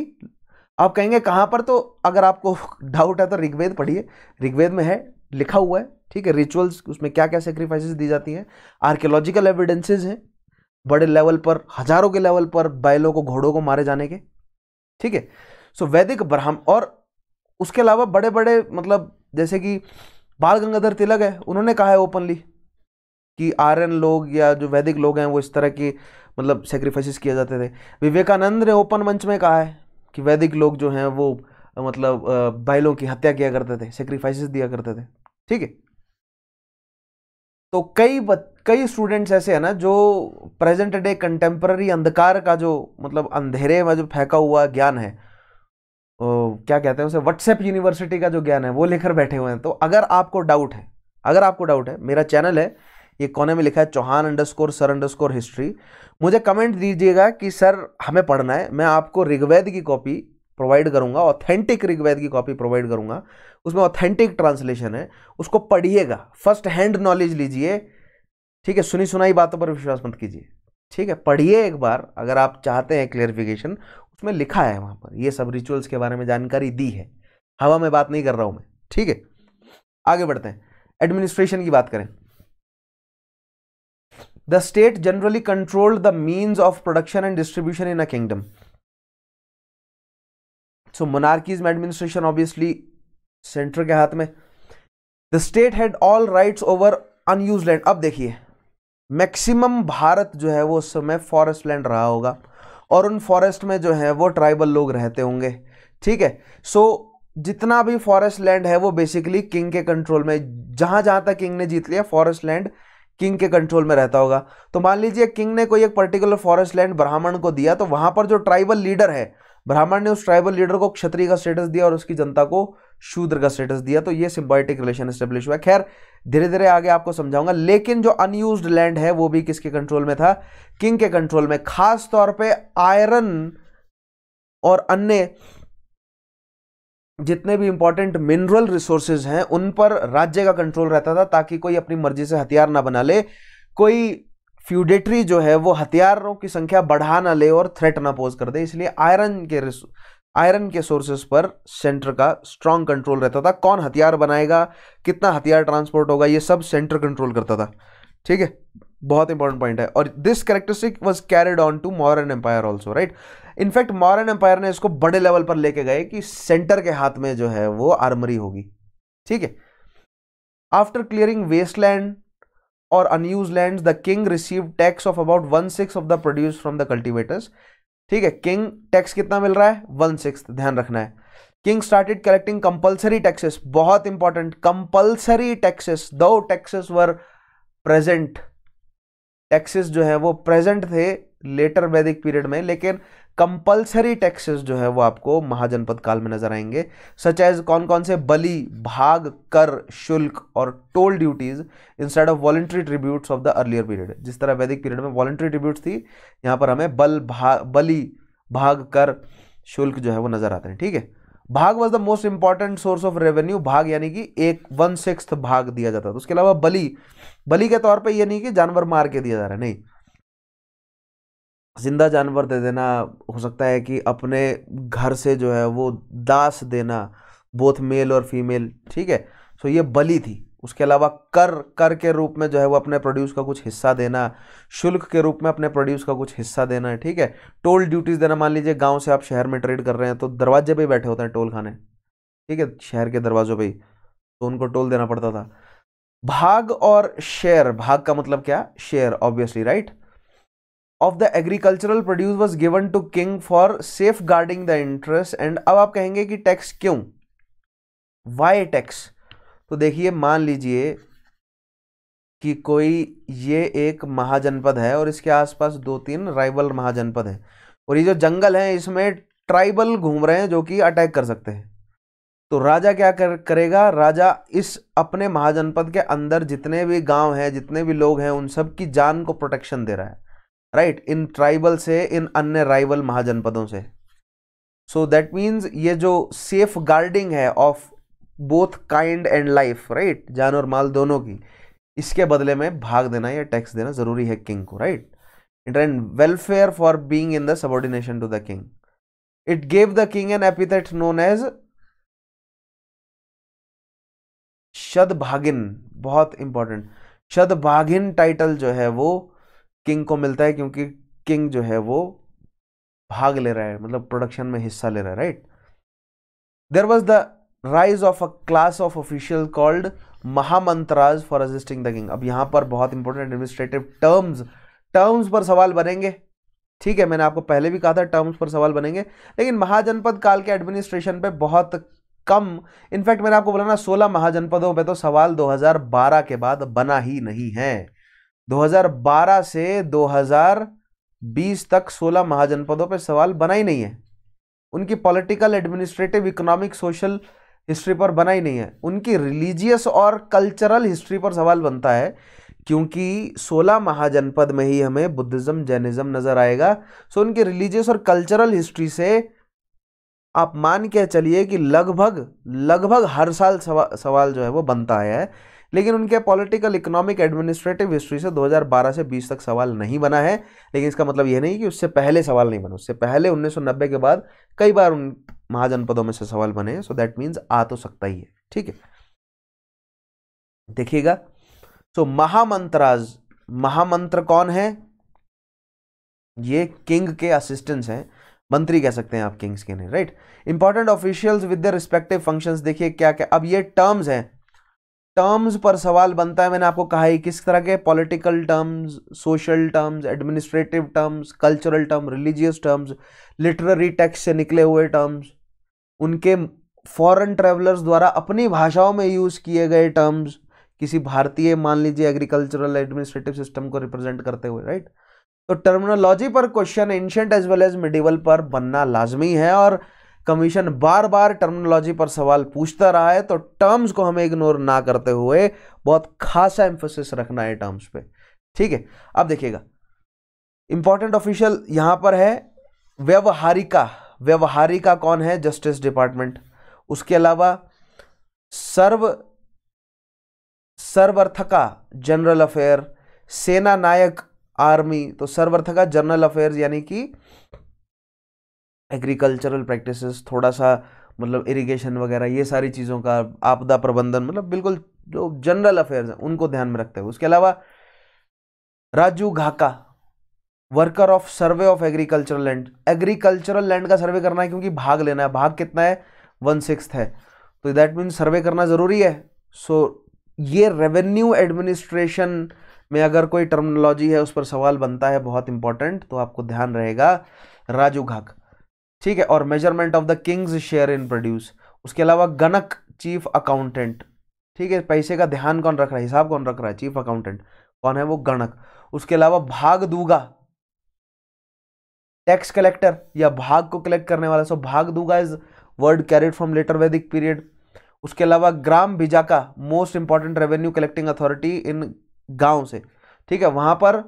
आप कहेंगे कहां पर तो अगर आपको डाउट है तो ऋग्वेद पढ़िए ऋग्वेद में है लिखा हुआ है ठीक है रिचुअल्स उसमें क्या क्या सेक्रीफाइसेस दी जाती हैं आर्कियोलॉजिकल एविडेंसेज हैं बड़े लेवल पर हजारों के लेवल पर बैलों को घोड़ों को मारे जाने के ठीक है सो वैदिक ब्राह्म और उसके अलावा बड़े बड़े मतलब जैसे कि बाल गंगाधर तिलक है उन्होंने कहा है ओपनली कि आर्यन लोग या जो वैदिक लोग हैं वो इस तरह की मतलब सेक्रीफाइसिस किए जाते थे विवेकानंद ने ओपन मंच में कहा है कि वैदिक लोग जो हैं वो मतलब बैलों की हत्या किया करते थे सेक्रीफाइसिस दिया करते थे ठीक है तो कई बत, कई स्टूडेंट्स ऐसे हैं ना जो प्रेजेंट डे कंटेम्प्ररी अंधकार का जो मतलब अंधेरे में जो फेंका हुआ ज्ञान है ओ, क्या कहते हैं उसे व्हाट्सएप यूनिवर्सिटी का जो ज्ञान है वो लेकर बैठे हुए हैं तो अगर आपको डाउट है अगर आपको डाउट है मेरा चैनल है ये कोने में लिखा है Chauhan underscore sir underscore history मुझे कमेंट दीजिएगा कि सर हमें पढ़ना है मैं आपको ऋग्वेद की कॉपी प्रोवाइड करूंगा ऑथेंटिक ऋग्वेद की कॉपी प्रोवाइड करूंगा उसमें ऑथेंटिक ट्रांसलेशन है उसको पढ़िएगा फर्स्ट हैंड नॉलेज लीजिए ठीक है सुनी सुनाई बातों पर विश्वास मत कीजिए ठीक है पढ़िए एक बार अगर आप चाहते हैं क्लियरिफिकेशन उसमें लिखा है वहाँ पर ये सब रिचुअल्स के बारे में जानकारी दी है हवा में बात नहीं कर रहा हूँ मैं ठीक है आगे बढ़ते हैं एडमिनिस्ट्रेशन की बात करें the state generally control the means of production and distribution in a kingdom so monarchies में एडमिनिस्ट्रेशन ऑब्वियसली सेंटर के हाथ में the state had all rights over unused land अब देखिए मैक्सिमम भारत जो है वो उस समय फॉरेस्ट लैंड रहा होगा और उन फॉरेस्ट में जो है वो ट्राइबल लोग रहते होंगे ठीक है सो so, जितना भी फॉरेस्ट लैंड है वो बेसिकली किंग के कंट्रोल में जहां जहां तक किंग ने जीत लिया फॉरेस्ट लैंड किंग के कंट्रोल में रहता होगा तो मान लीजिए किंग ने कोई एक पर्टिकुलर फॉरेस्ट लैंड ब्राह्मण को दिया तो वहां पर जो ट्राइबल लीडर है ब्राह्मण ने उस ट्राइबल लीडर को क्षत्रिय का स्टेटस दिया और उसकी जनता को शूद्र का स्टेटस दिया तो ये सिम्बायोटिक रिलेशन स्टेब्लिश हुआ खैर धीरे धीरे आगे आपको समझाऊंगा लेकिन जो अनयूज लैंड है वो भी किसके कंट्रोल में था किंग के कंट्रोल में खास तौर पर आयरन और अन्य जितने भी इंपॉर्टेंट मिनरल रिसोर्सेज हैं उन पर राज्य का कंट्रोल रहता था ताकि कोई अपनी मर्जी से हथियार ना बना ले कोई फ्यूडेटरी जो है वो हथियारों की संख्या बढ़ा ना ले और थ्रेट ना पोज कर दे इसलिए आयरन के आयरन के सोर्सेज पर सेंटर का स्ट्रांग कंट्रोल रहता था कौन हथियार बनाएगा कितना हथियार ट्रांसपोर्ट होगा ये सब सेंटर कंट्रोल करता था ठीक है बहुत इंपॉर्टेंट पॉइंट है और this characteristic was carried on to Mauryan empire also right in fact Mauryan empire ने इसको बड़े लेवल पर लेके गए कि सेंटर के हाथ में जो है वो आर्मरी होगी ठीक है आफ्टर क्लियरिंग वेस्टलैंड और unused land the king receive tax of about one six of the produce from the cultivators ठीक है किंग टैक्स कितना मिल रहा है वन सिक्स ध्यान रखना है king started collecting compulsory taxes बहुत इंपॉर्टेंट कंपल्सरी टैक्सेस दो टैक्सेस वर प्रेजेंट टैक्सेस जो है वो प्रेजेंट थे लेटर वैदिक पीरियड में लेकिन कंपलसरी टैक्सेस जो है वो आपको महाजनपद काल में नजर आएंगे सच एज कौन कौन से बलि भाग कर शुल्क और toll duties instead of voluntary tributes of the earlier period जिस तरह वैदिक पीरियड में वॉलेंट्री ट्रिब्यूट थी यहां पर हमें बल भा बली भाग कर शुल्क जो है वो नजर आते हैं ठीक है bhaga was the most important source of revenue bhaga यानी कि एक वन सिक्स भाग दिया जाता था उसके अलावा बली बलि के तौर पर यह नहीं कि जानवर मार के दिया जा रहा है नहीं जिंदा जानवर दे देना हो सकता है कि अपने घर से जो है वो दास देना बोथ मेल और फीमेल ठीक है सो ये बलि थी उसके अलावा कर कर के रूप में जो है वो अपने प्रोड्यूस का कुछ हिस्सा देना शुल्क के रूप में अपने प्रोड्यूस का कुछ हिस्सा देना है ठीक है टोल ड्यूटीज़ देना मान लीजिए गांव से आप शहर में ट्रेड कर रहे हैं तो दरवाजे पर बैठे होते हैं टोल खाने ठीक है शहर के दरवाजों पर ही तो उनको टोल देना पड़ता था भाग और शेयर भाग का मतलब क्या share obviously right of the agricultural produce was given to king for safeguarding the interest and अब आप कहेंगे कि टैक्स क्यों वाई टैक्स तो देखिए मान लीजिए कि कोई ये एक महाजनपद है और इसके आसपास दो तीन राइबल महाजनपद है और ये जो जंगल है इसमें ट्राइबल घूम रहे हैं जो कि अटैक कर सकते हैं तो राजा क्या कर करेगा राजा इस अपने महाजनपद के अंदर जितने भी गांव हैं जितने भी लोग हैं उन सब की जान को प्रोटेक्शन दे रहा है राइट इन ट्राइबल से इन अन्य राइवल महाजनपदों से सो दैट मीन्स ये जो सेफ गार्डिंग है of both kind and life right जान और माल दोनों की इसके बदले में भाग देना या टैक्स देना जरूरी है किंग को right it and welfare for being in the subordination to the king it gave the king an epithet known as shadbhagin बहुत इंपॉर्टेंट शदभागिन टाइटल जो है वो किंग को मिलता है क्योंकि किंग जो है वो भाग ले रहा है मतलब प्रोडक्शन में हिस्सा ले रहा है right there was the rise of a class of official called mahamatras for assisting the king अब यहां पर बहुत इंपॉर्टेंट एडमिनिस्ट्रेटिव टर्म्स टर्म्स पर सवाल बनेंगे ठीक है मैंने आपको पहले भी कहा था टर्म्स पर सवाल बनेंगे लेकिन महाजनपद काल के एडमिनिस्ट्रेशन पे बहुत कम इनफैक्ट मैंने आपको बोला ना सोलह महाजनपदों पे तो सवाल 2012 के बाद बना ही नहीं है 2012 से 2020 तक 16 महाजनपदों पे सवाल बना ही नहीं है उनकी political administrative economic social history पर बना ही नहीं है उनकी रिलीजियस और कल्चरल हिस्ट्री पर सवाल बनता है क्योंकि 16 महाजनपद में ही हमें बुद्धिज़्म जैनिज़्म नज़र आएगा सो उनकी रिलीजियस और कल्चरल हिस्ट्री से आप मान के चलिए कि लगभग लगभग हर साल सवा, सवाल जो है वो बनता है लेकिन उनके पॉलिटिकल इकोनॉमिक एडमिनिस्ट्रेटिव हिस्ट्री से 2012 से 20 तक सवाल नहीं बना है लेकिन इसका मतलब ये नहीं कि उससे पहले सवाल नहीं बना उससे पहले 1990 के बाद कई बार उन महाजनपदों में से सवाल बने सो दैट मीन्स आ तो सकता ही है ठीक है देखिएगा सो महामंत्राज महामंत्र कौन है ये किंग के असिस्टेंट्स हैं मंत्री कह सकते हैं आप किंग्स के नहीं right important officials with the respective functions देखिए क्या क्या अब ये टर्म्स हैं टर्म्स पर सवाल बनता है मैंने आपको कहा है किस तरह के political terms social terms administrative terms cultural term religious terms literary texts से निकले हुए टर्म्स उनके फॉरेन ट्रेवलर्स द्वारा अपनी भाषाओं में यूज़ किए गए टर्म्स किसी भारतीय मान लीजिए एग्रीकल्चरल एडमिनिस्ट्रेटिव सिस्टम को रिप्रेजेंट करते हुए राइट right? तो टर्मिनोलॉजी पर question ancient as well as medieval पर बनना लाजमी है और कमीशन बार बार टर्मिनोलॉजी पर सवाल पूछता रहा है तो टर्म्स को हमें इग्नोर ना करते हुए बहुत खासा एम्फोसिस रखना है टर्म्स पे ठीक है अब देखिएगा इंपॉर्टेंट ऑफिशियल यहां पर है व्यवहारिका व्यवहारिका कौन है जस्टिस डिपार्टमेंट उसके अलावा सर्व सर्वर्थका जनरल अफेयर सेना नायक आर्मी तो सर्वर्थ का जनरल अफेयर्स यानी कि एग्रीकल्चरल प्रैक्टिसेस थोड़ा सा मतलब इरिगेशन वगैरह ये सारी चीज़ों का आपदा प्रबंधन मतलब बिल्कुल जो जनरल अफेयर्स हैं उनको ध्यान में रखते हुए उसके अलावा राजू घाका worker of survey of agricultural land agricultural land का सर्वे करना है क्योंकि भाग लेना है भाग कितना है वन सिक्स है तो दैट मीन सर्वे करना ज़रूरी है सो so, ये रेवेन्यू एडमिनिस्ट्रेशन में अगर कोई टर्मिनोलॉजी है उस पर सवाल बनता है बहुत इंपॉर्टेंट तो आपको ध्यान रहेगा राजू घाक ठीक है और measurement of the king's share in produce उसके अलावा गणक चीफ अकाउंटेंट ठीक है पैसे का ध्यान कौन रख रहा है हिसाब कौन रख रहा है चीफ अकाउंटेंट कौन है वो गणक उसके अलावा भाग दूगा टैक्स कलेक्टर या भाग को कलेक्ट करने वाला so bhagadugha is word carried from later Vedic period उसके अलावा ग्राम का most important revenue collecting authority in गांव से ठीक है वहां पर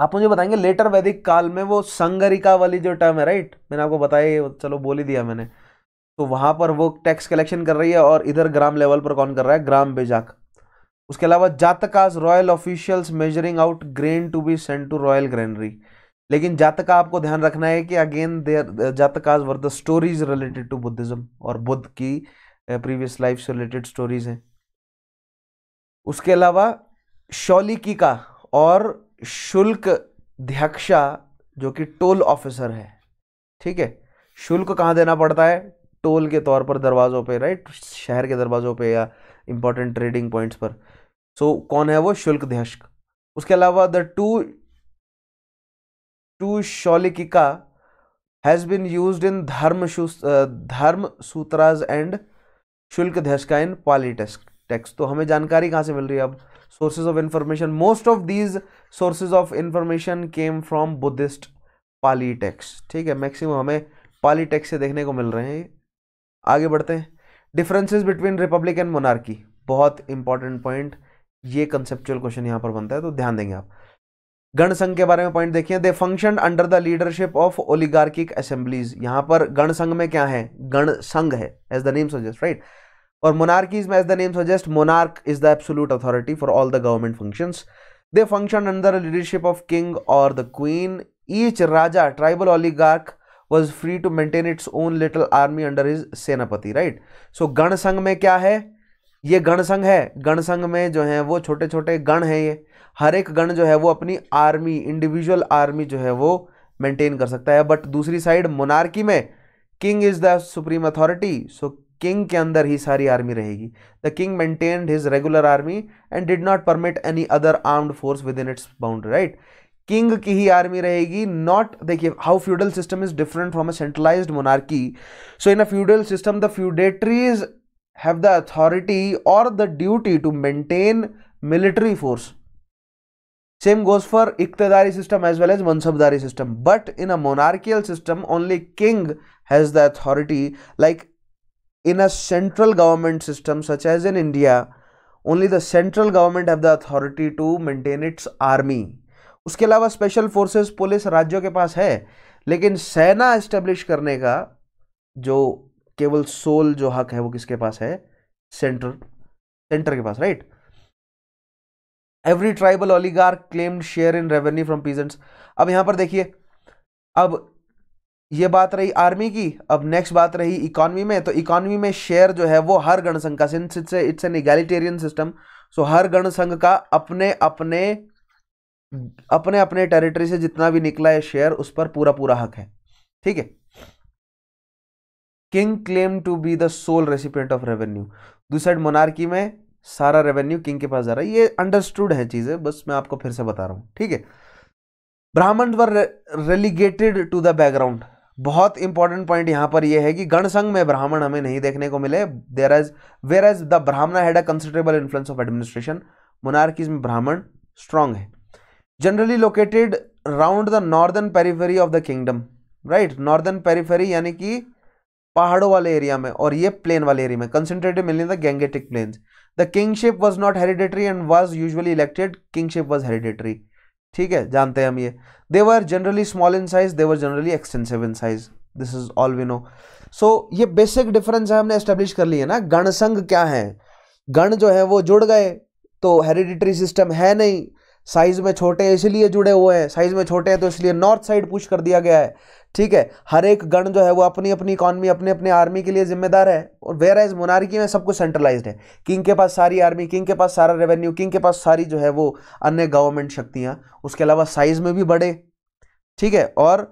आप मुझे बताएंगे लेटर वैदिक काल में वो संगरिका वाली जो टर्म है राइट मैंने आपको बताया चलो बोल ही दिया मैंने तो वहां पर वो टैक्स कलेक्शन कर रही है और इधर ग्राम लेवल पर कौन कर रहा है ग्राम बेजाक उसके अलावा Jatakas royal officials measuring out grain to be sent to royal granary लेकिन जातका आपको ध्यान रखना है कि again there Jatakas were the stories related to Buddhism और बुद्ध की प्रीवियस eh, लाइफ से रिलेटेड स्टोरीज हैं उसके अलावा शौलिकिका और शुल्क ध्यक्षा जो कि टोल ऑफिसर है ठीक है शुल्क कहाँ देना पड़ता है टोल के तौर पर दरवाज़ों पे राइट शहर के दरवाज़ों पे या इम्पोर्टेंट ट्रेडिंग पॉइंट्स पर सो so, कौन है वो शुल्क ध्यक्ष उसके अलावा the two two shaulkika has been used in dharma धर्म सूत्राज एंड शुल्क ध्यस्का इन पॉलिटेस्क टेक्स्ट तो हमें जानकारी कहाँ से मिल रही है अब sources of information most of these sources of information came from Buddhist Pali texts ठीक है मैक्सिमम हमें पाली टेक्स से देखने को मिल रहे हैं आगे बढ़ते हैं differences between republic and monarchy बहुत इंपॉर्टेंट पॉइंट ये कंसेप्चुअल क्वेश्चन यहाँ पर बनता है तो ध्यान देंगे आप गणसंघ के बारे में पॉइंट देखिए they function under the leadership of oligarchic assemblies यहाँ पर गणसंघ में क्या है गणसंघ है as the name suggest right और मोनार्कीज में as the name suggest monarch is the absolute authority for all the government function they function under the leadership of king और the queen each raja tribal oligarch was free to maintain its own little army under his senapati right so gana संघ में क्या है ये गण संघ है गण संघ में जो है वो छोटे छोटे गण हैं ये हर एक गण जो है वो अपनी आर्मी इंडिविजुअल आर्मी जो है वो मेंटेन कर सकता है बट दूसरी साइड मोनार्की में king is the supreme authority so king के अंदर ही सारी आर्मी रहेगी the king maintained his regular army and did not permit any other armed force within its boundary right king की ही army रहेगी not देखिए how feudal system is different from a centralized monarchy so in a feudal system the feudatories have the authority और the duty to maintain military force same goes for iqtadari system as well as mansabdari system but in a monarchial system only king has the authority like in a central government system such as in India, only the central government have the authority to maintain its army. उसके अलावा special forces, police राज्यों के पास है लेकिन सेना establish करने का जो केवल सोल जो हक है वो किसके पास है सेंटर सेंटर के पास right every tribal oligarch claimed share in revenue from peasants अब यहां पर देखिए अब ये बात रही आर्मी की अब नेक्स्ट बात रही इकॉनमी में तो इकॉनमी में शेयर जो है वो हर गणसंघ का since its its an egalitarian system so हर गणसंघ का अपने अपने अपने अपने टेरिटरी से जितना भी निकला है शेयर उस पर पूरा पूरा हक है ठीक है king claim to be the sole recipient of revenue दूसरे मोनार्की में सारा रेवेन्यू किंग के पास जा रहा है ये अंडरस्टूड है चीज़ें बस मैं आपको फिर से बता रहा हूं ठीक है Brahmin were relegated to the background बहुत इंपॉर्टेंट पॉइंट यहाँ पर यह है कि गणसंघ में ब्राह्मण हमें नहीं देखने को मिले there as were as the Brahmin had a considerable influence of administration monarchies में ब्राह्मण स्ट्रांग है generally located round the northern periphery of the kingdom right northern periphery यानी कि पहाड़ों वाले एरिया में और ये प्लेन वाले एरिया में कंसेंट्रेटेड मिलने the Gangetic plains the kingship was not hereditary and was usually elected kingship was hereditary ठीक है जानते हैं हम ये they were generally small in size they were generally extensive in size this is all we know so ये basic difference है हमने establish कर लिया ना गणसंघ क्या है गण जो है वो जुड़ गए तो हेरिडिटरी सिस्टम है नहीं साइज में छोटे हैं इसलिए जुड़े हुए हैं साइज में छोटे हैं तो इसलिए नॉर्थ साइड पुश कर दिया गया है ठीक है हर एक गण जो है वो अपनी अपनी इकॉनमी अपने अपने आर्मी के लिए जिम्मेदार है और वेयर एज मोनार्की में सब कुछ सेंट्रलाइज्ड है किंग के पास सारी आर्मी किंग के पास सारा रेवेन्यू किंग के पास सारी जो है वो अन्य गवर्नमेंट शक्तियाँ उसके अलावा साइज में भी बड़े ठीक है और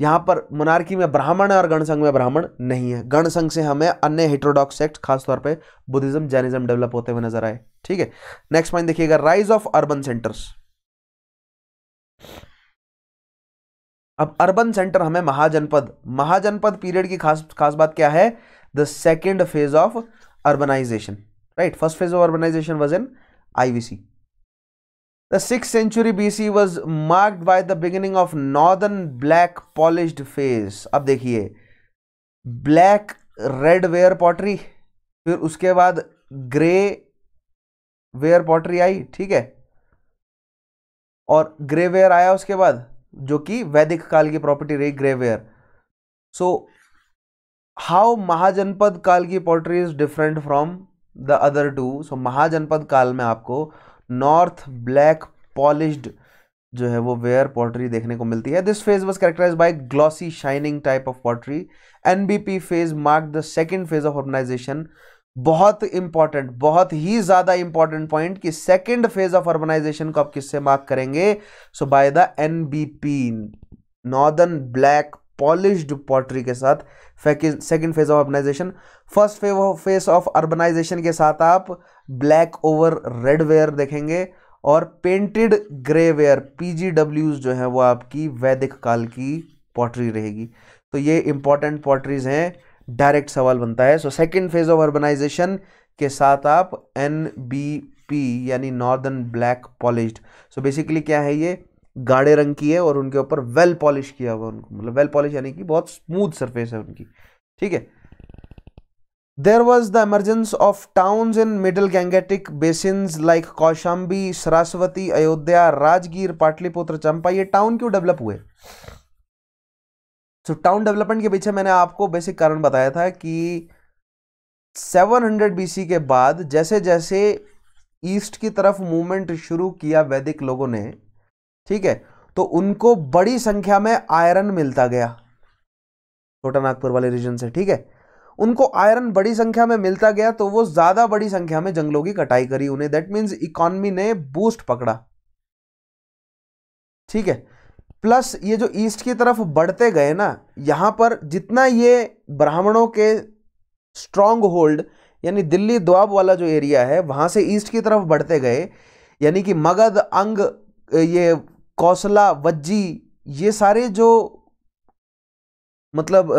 यहाँ पर मोनार्की में ब्राह्मण है और गणसंघ में ब्राह्मण नहीं है गणसंघ से हमें अन्य हेट्रोडॉक्स सेक्ट खासतौर पर बुद्धिज्म जैनिज्म डेवलप होते हुए नजर आए ठीक है नेक्स्ट पॉइंट देखिएगा राइज ऑफ अर्बन सेंटर्स अब अर्बन सेंटर हमें महाजनपद महाजनपद पीरियड की खास खास बात क्या है the second phase of urbanization right first phase of urbanization was in IVC The 6th century BC was marked by the beginning of northern black polished phase. अब देखिए black red ware pottery, फिर उसके बाद grey ware pottery आई ठीक है और grey ware आया उसके बाद जो कि वैदिक काल की प्रॉपर्टी रही grey ware. So how महाजनपद काल की pottery is different from the other two? So महाजनपद काल में आपको नॉर्थ ब्लैक पॉलिश्ड जो है वो वेयर पॉटरी देखने को मिलती है this phase was characterize by glossy shining type of pottery N B P phase mark the second phase of organization बहुत इंपॉर्टेंट बहुत ही ज़्यादा इंपॉर्टेंट पॉइंट कि सेकेंड फेज ऑफ ऑर्गेनाइजेशन को आप किससे मार्क करेंगे so by the N B P northern black polished pottery के साथ second phase of urbanization first phase of urbanization के साथ आप ब्लैक ओवर रेड वेयर देखेंगे और पेंटेड ग्रे वेयर पीजीडब्ल्यूज जो है वो आपकी वैदिक काल की पॉटरी रहेगी तो ये इंपॉर्टेंट पॉटरीज हैं डायरेक्ट सवाल बनता है so second phase of urbanization के साथ आप एन बी पी यानी northern black polished so basically क्या है ये गाढ़े रंग की है और उनके ऊपर वेल पॉलिश किया हुआ उनको मतलब वेल पॉलिश यानी कि बहुत स्मूथ सरफेस है उनकी ठीक है there was the emergence of towns in middle Gangetic basins like Kaushambi Saraswati Ayodhya Rajgir Pataliputra Champa ये टाउन क्यों डेवलप हुए सो टाउन डेवलपमेंट के पीछे मैंने आपको बेसिक कारण बताया था कि 700 हंड्रेड बीसी के बाद जैसे जैसे ईस्ट की तरफ मूवमेंट शुरू किया वैदिक लोगों ने ठीक है तो उनको बड़ी संख्या में आयरन मिलता गया छोटा नागपुर वाले रीजन से ठीक है उनको आयरन बड़ी संख्या में मिलता गया तो वो ज़्यादा बड़ी संख्या में जंगलों की कटाई करी उन्हें दैट मीन्स इकोनॉमी ने बूस्ट पकड़ा ठीक है प्लस ये जो ईस्ट की तरफ बढ़ते गए ना यहां पर जितना ये ब्राह्मणों के स्ट्रॉन्ग होल्ड यानी दिल्ली द्वाब वाला जो एरिया है वहां से ईस्ट की तरफ बढ़ते गए यानी कि मगध अंग ये कौसला वज्जी ये सारे जो मतलब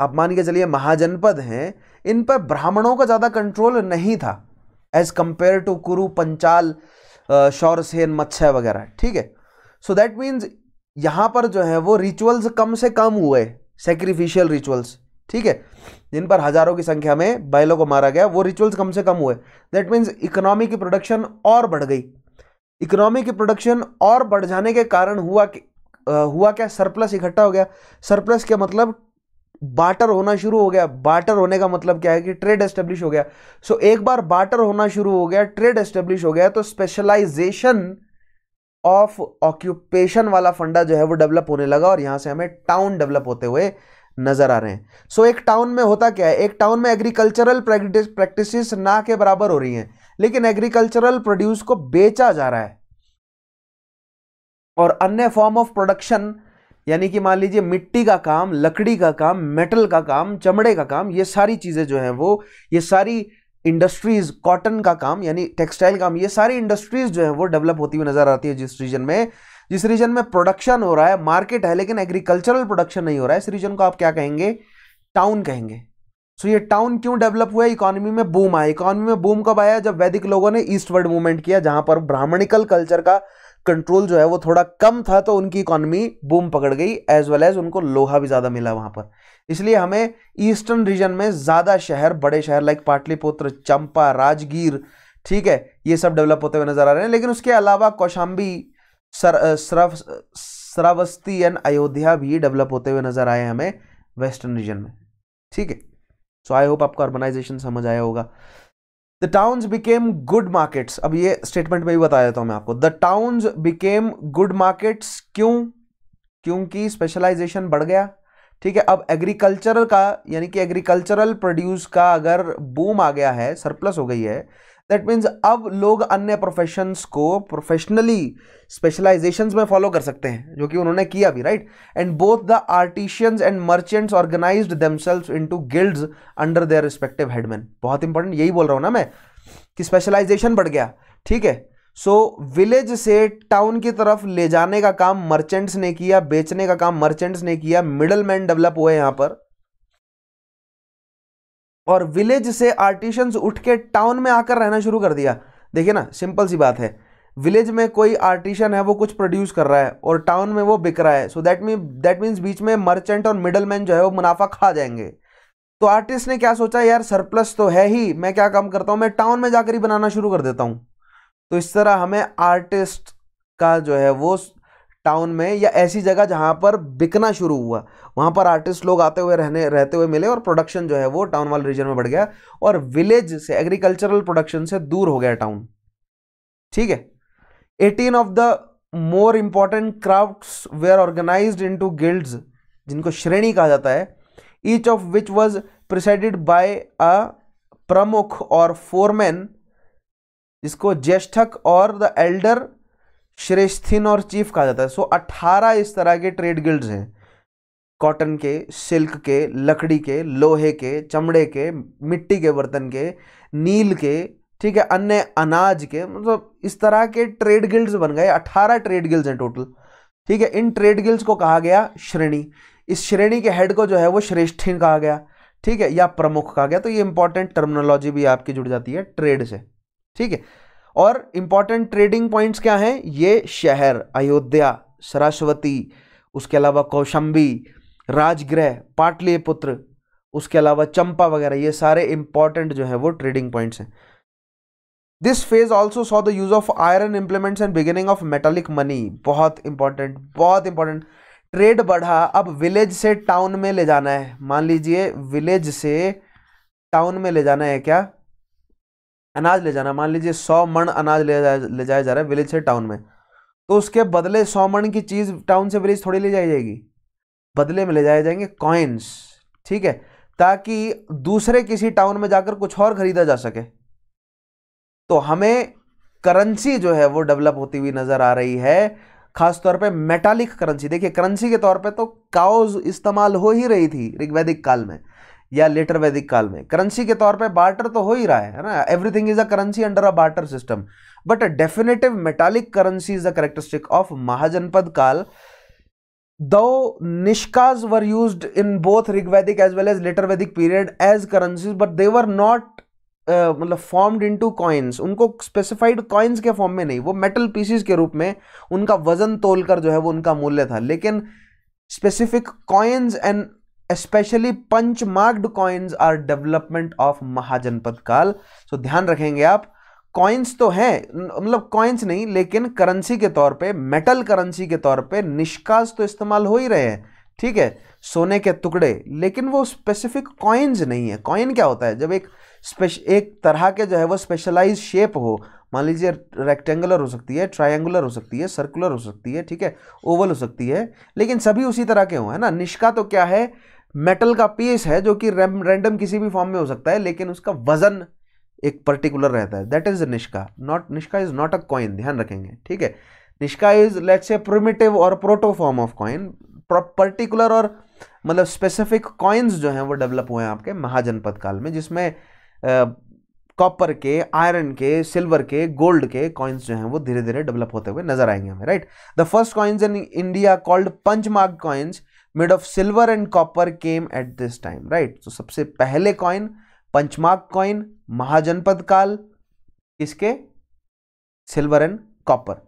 आप मान के चलिए महाजनपद हैं इन पर ब्राह्मणों का ज़्यादा कंट्रोल नहीं था एज कंपेयर टू कुरु पंचाल शौरसेन मत्स्य वगैरह ठीक है सो दैट मीन्स यहाँ पर जो है वो रिचुअल्स कम से कम हुए सेक्रीफिशियल रिचुअल्स ठीक है जिन पर हजारों की संख्या में बैलों को मारा गया वो रिचुअल्स कम से कम हुए दैट मीन्स इकोनॉमी की प्रोडक्शन और बढ़ गई इकोनॉमी की प्रोडक्शन और बढ़ जाने के कारण हुआ कि, हुआ क्या सरप्लस इकट्ठा हो गया सरप्लस के मतलब बाटर होना शुरू हो गया बाटर होने का मतलब क्या है कि ट्रेड एस्टेब्लिश हो गया सो एक बार बाटर होना शुरू हो गया ट्रेड एस्टेब्लिश हो गया तो स्पेशलाइजेशन ऑफ ऑक्यूपेशन वाला फंडा जो है वो डेवलप होने लगा और यहाँ से हमें टाउन डेवलप होते हुए नज़र आ रहे हैं सो so, एक टाउन में होता क्या है एक टाउन में एग्रीकल्चरल प्रैक्टिस ना के बराबर हो रही हैं लेकिन एग्रीकल्चरल प्रोड्यूस को बेचा जा रहा है और अन्य फॉर्म ऑफ प्रोडक्शन यानी कि मान लीजिए मिट्टी का काम लकड़ी का काम मेटल का काम चमड़े का काम ये सारी चीज़ें जो हैं वो ये सारी इंडस्ट्रीज कॉटन का काम यानी टेक्सटाइल काम ये सारी इंडस्ट्रीज जो है वो डेवलप होती हुई नजर आती है जिस रीजन में जिस रीजन में प्रोडक्शन हो रहा है मार्केट है लेकिन एग्रीकल्चरल प्रोडक्शन नहीं हो रहा है इस रीजन को आप क्या कहेंगे टाउन कहेंगे सो ये टाउन क्यों डेवलप हुआ इकोनॉमी में बूम आया इकोनॉमी में बूम कब आया जब वैदिक लोगों ने ईस्टवर्ड मूवमेंट किया जहां पर ब्राह्मणिकल कल्चर का कंट्रोल जो है वो थोड़ा कम था तो उनकी इकोनॉमी बूम पकड़ गई एज वेल एज उनको लोहा भी ज़्यादा मिला वहाँ पर इसलिए हमें ईस्टर्न रीजन में ज़्यादा शहर बड़े शहर लाइक पाटलिपुत्र चंपा राजगीर ठीक है ये सब डेवलप होते हुए नजर आ रहे हैं लेकिन उसके अलावा कौशाम्बी सर श्रावस्ती एंड अयोध्या भी डेवलप होते हुए नजर आए हमें वेस्टर्न रीजन में ठीक है सो आई होप आपको अर्बनाइजेशन समझ आया होगा the towns became good markets अब ये स्टेटमेंट में भी बता देता हूं मैं आपको the towns became good markets क्यों क्योंकि स्पेशलाइजेशन बढ़ गया ठीक है अब एग्रीकल्चरल का यानी कि एग्रीकल्चरल प्रोड्यूस का अगर बूम आ गया है सरप्लस हो गई है दैट मीन्स अब लोग अन्य प्रोफेशंस को प्रोफेशनली स्पेशलाइजेशन में फॉलो कर सकते हैं जो कि उन्होंने किया भी right and both the artisans and merchants organise themselves into guilds under their respective headman बहुत इंपॉर्टेंट यही बोल रहा हूँ ना मैं कि स्पेशलाइजेशन बढ़ गया ठीक है सो so, विलेज से टाउन की तरफ ले जाने का काम मर्चेंट्स ने किया बेचने का काम मर्चेंट्स ने किया मिडल मैन डेवलप हुए यहाँ पर और विलेज से आर्टिशंस उठ के टाउन में आकर रहना शुरू कर दिया देखिए ना सिंपल सी बात है विलेज में कोई आर्टिशन है वो कुछ प्रोड्यूस कर रहा है और टाउन में वो बिक रहा है so that mean that means बीच में मर्चेंट और मिडल मैन जो है वो मुनाफा खा जाएंगे तो आर्टिस्ट ने क्या सोचा यार सरप्लस तो है ही मैं क्या काम करता हूँ मैं टाउन में जाकर ही बनाना शुरू कर देता हूँ तो इस तरह हमें आर्टिस्ट का जो है वो टाउन में या ऐसी जगह जहाँ पर बिकना शुरू हुआ वहाँ पर आर्टिस्ट लोग आते हुए रहने रहते हुए मिले और प्रोडक्शन जो है वो टाउन वाले रीजन में बढ़ गया और विलेज से एग्रीकल्चरल प्रोडक्शन से दूर हो गया टाउन ठीक है eighteen of the more important craft were organise into guilds जिनको श्रेणी कहा जाता है each of which was presided by a प्रमुख और फोरमैन जिसको ज्येष्ठक और द एल्डर श्रेष्ठिन और चीफ कहा जाता है सो अट्ठारह इस तरह के ट्रेड गिल्ड्स हैं कॉटन के सिल्क के लकड़ी के लोहे के चमड़े के मिट्टी के बर्तन के नील के ठीक है अन्य अनाज के मतलब इस तरह के ट्रेड गिल्ड्स बन गए अट्ठारह ट्रेड गिल्ड्स हैं टोटल ठीक है इन ट्रेड गिल्ड्स को कहा गया श्रेणी इस श्रेणी के हेड को जो है वो श्रेष्ठिन कहा गया ठीक है या प्रमुख कहा गया तो ये इंपॉर्टेंट टर्मिनोलॉजी भी आपकी जुड़ जाती है ट्रेड से ठीक है और इंपॉर्टेंट ट्रेडिंग पॉइंट्स क्या हैं ये शहर अयोध्या सरस्वती उसके अलावा कौशंबी राजगृह पाटलिपुत्र उसके अलावा चंपा वगैरह ये सारे इंपॉर्टेंट जो है वो ट्रेडिंग पॉइंट्स हैं this phase also saw the use of iron implements and beginning of metallic money बहुत इंपॉर्टेंट बहुत इंपॉर्टेंट ट्रेड बढ़ा अब विलेज से टाउन में ले जाना है मान लीजिए विलेज से टाउन में ले जाना है क्या अनाज ले जाना मान लीजिए सौ मण अनाज ले जाया ले जाया जा रहा है विलेज से टाउन में तो उसके बदले सौ मण की चीज़ टाउन से विलेज थोड़ी ले जाई जाएगी बदले में ले जाए जाएंगे कॉइन्स ठीक है ताकि दूसरे किसी टाउन में जाकर कुछ और खरीदा जा सके तो हमें करेंसी जो है वो डेवलप होती हुई नज़र आ रही है खास तौर पे मेटालिक करेंसी देखिए करेंसी के तौर पे तो काउज इस्तेमाल हो ही रही थी ऋग्वैदिक काल में या लेटर वैदिक काल में करेंसी के तौर पे बार्टर तो हो ही रहा है ना everything is a currency under a barter system but definitive metallic currency is a characteristic of Mahajanapada काल दो निष्काज were used in both Rigvedic as well as later Vedic period as as but they were not मतलब formed to coins उनको specified coins के form में नहीं वो metal PCs के रूप में उनका वजन तोलकर जो है वो उनका मूल्य था लेकिन specific coins and specially punch marked coins are development of Mahajanapada काल सो ध्यान रखेंगे आप कॉइन्स तो हैं मतलब कॉइन्स नहीं लेकिन करेंसी के तौर पे मेटल करेंसी के तौर पे निष्कास तो इस्तेमाल हो ही रहे हैं ठीक है सोने के टुकड़े लेकिन वो स्पेसिफिक कॉइन्स नहीं है कॉइन क्या होता है जब एक स्पेश एक तरह के जो है वो स्पेशलाइज शेप हो मान लीजिए रेक्टेंगुलर हो सकती है ट्रायंगुलर हो सकती है सर्कुलर हो सकती है ठीक है ओवल हो सकती है लेकिन सभी उसी तरह के हों है ना निष्का तो क्या है मेटल का पीस है जो कि रैंडम किसी भी फॉर्म में हो सकता है लेकिन उसका वजन एक पर्टिकुलर रहता है that is nishka not nishka is not a coin ध्यान रखेंगे ठीक है nishka is let's a primitive और proto form of coin particular और मतलब स्पेसिफिक कॉइन्स जो हैं वो डेवलप हुए हैं आपके महाजनपद काल में जिसमें कॉपर के आयरन के सिल्वर के गोल्ड के कॉइन्स जो हैं वो धीरे धीरे डेवलप होते हुए नजर आएंगे हमें right the first coins in India called punch marked coins made of silver and copper came at this time right तो सबसे पहले कॉइन पंचमाक कॉइन महाजनपद काल किसके silver and copper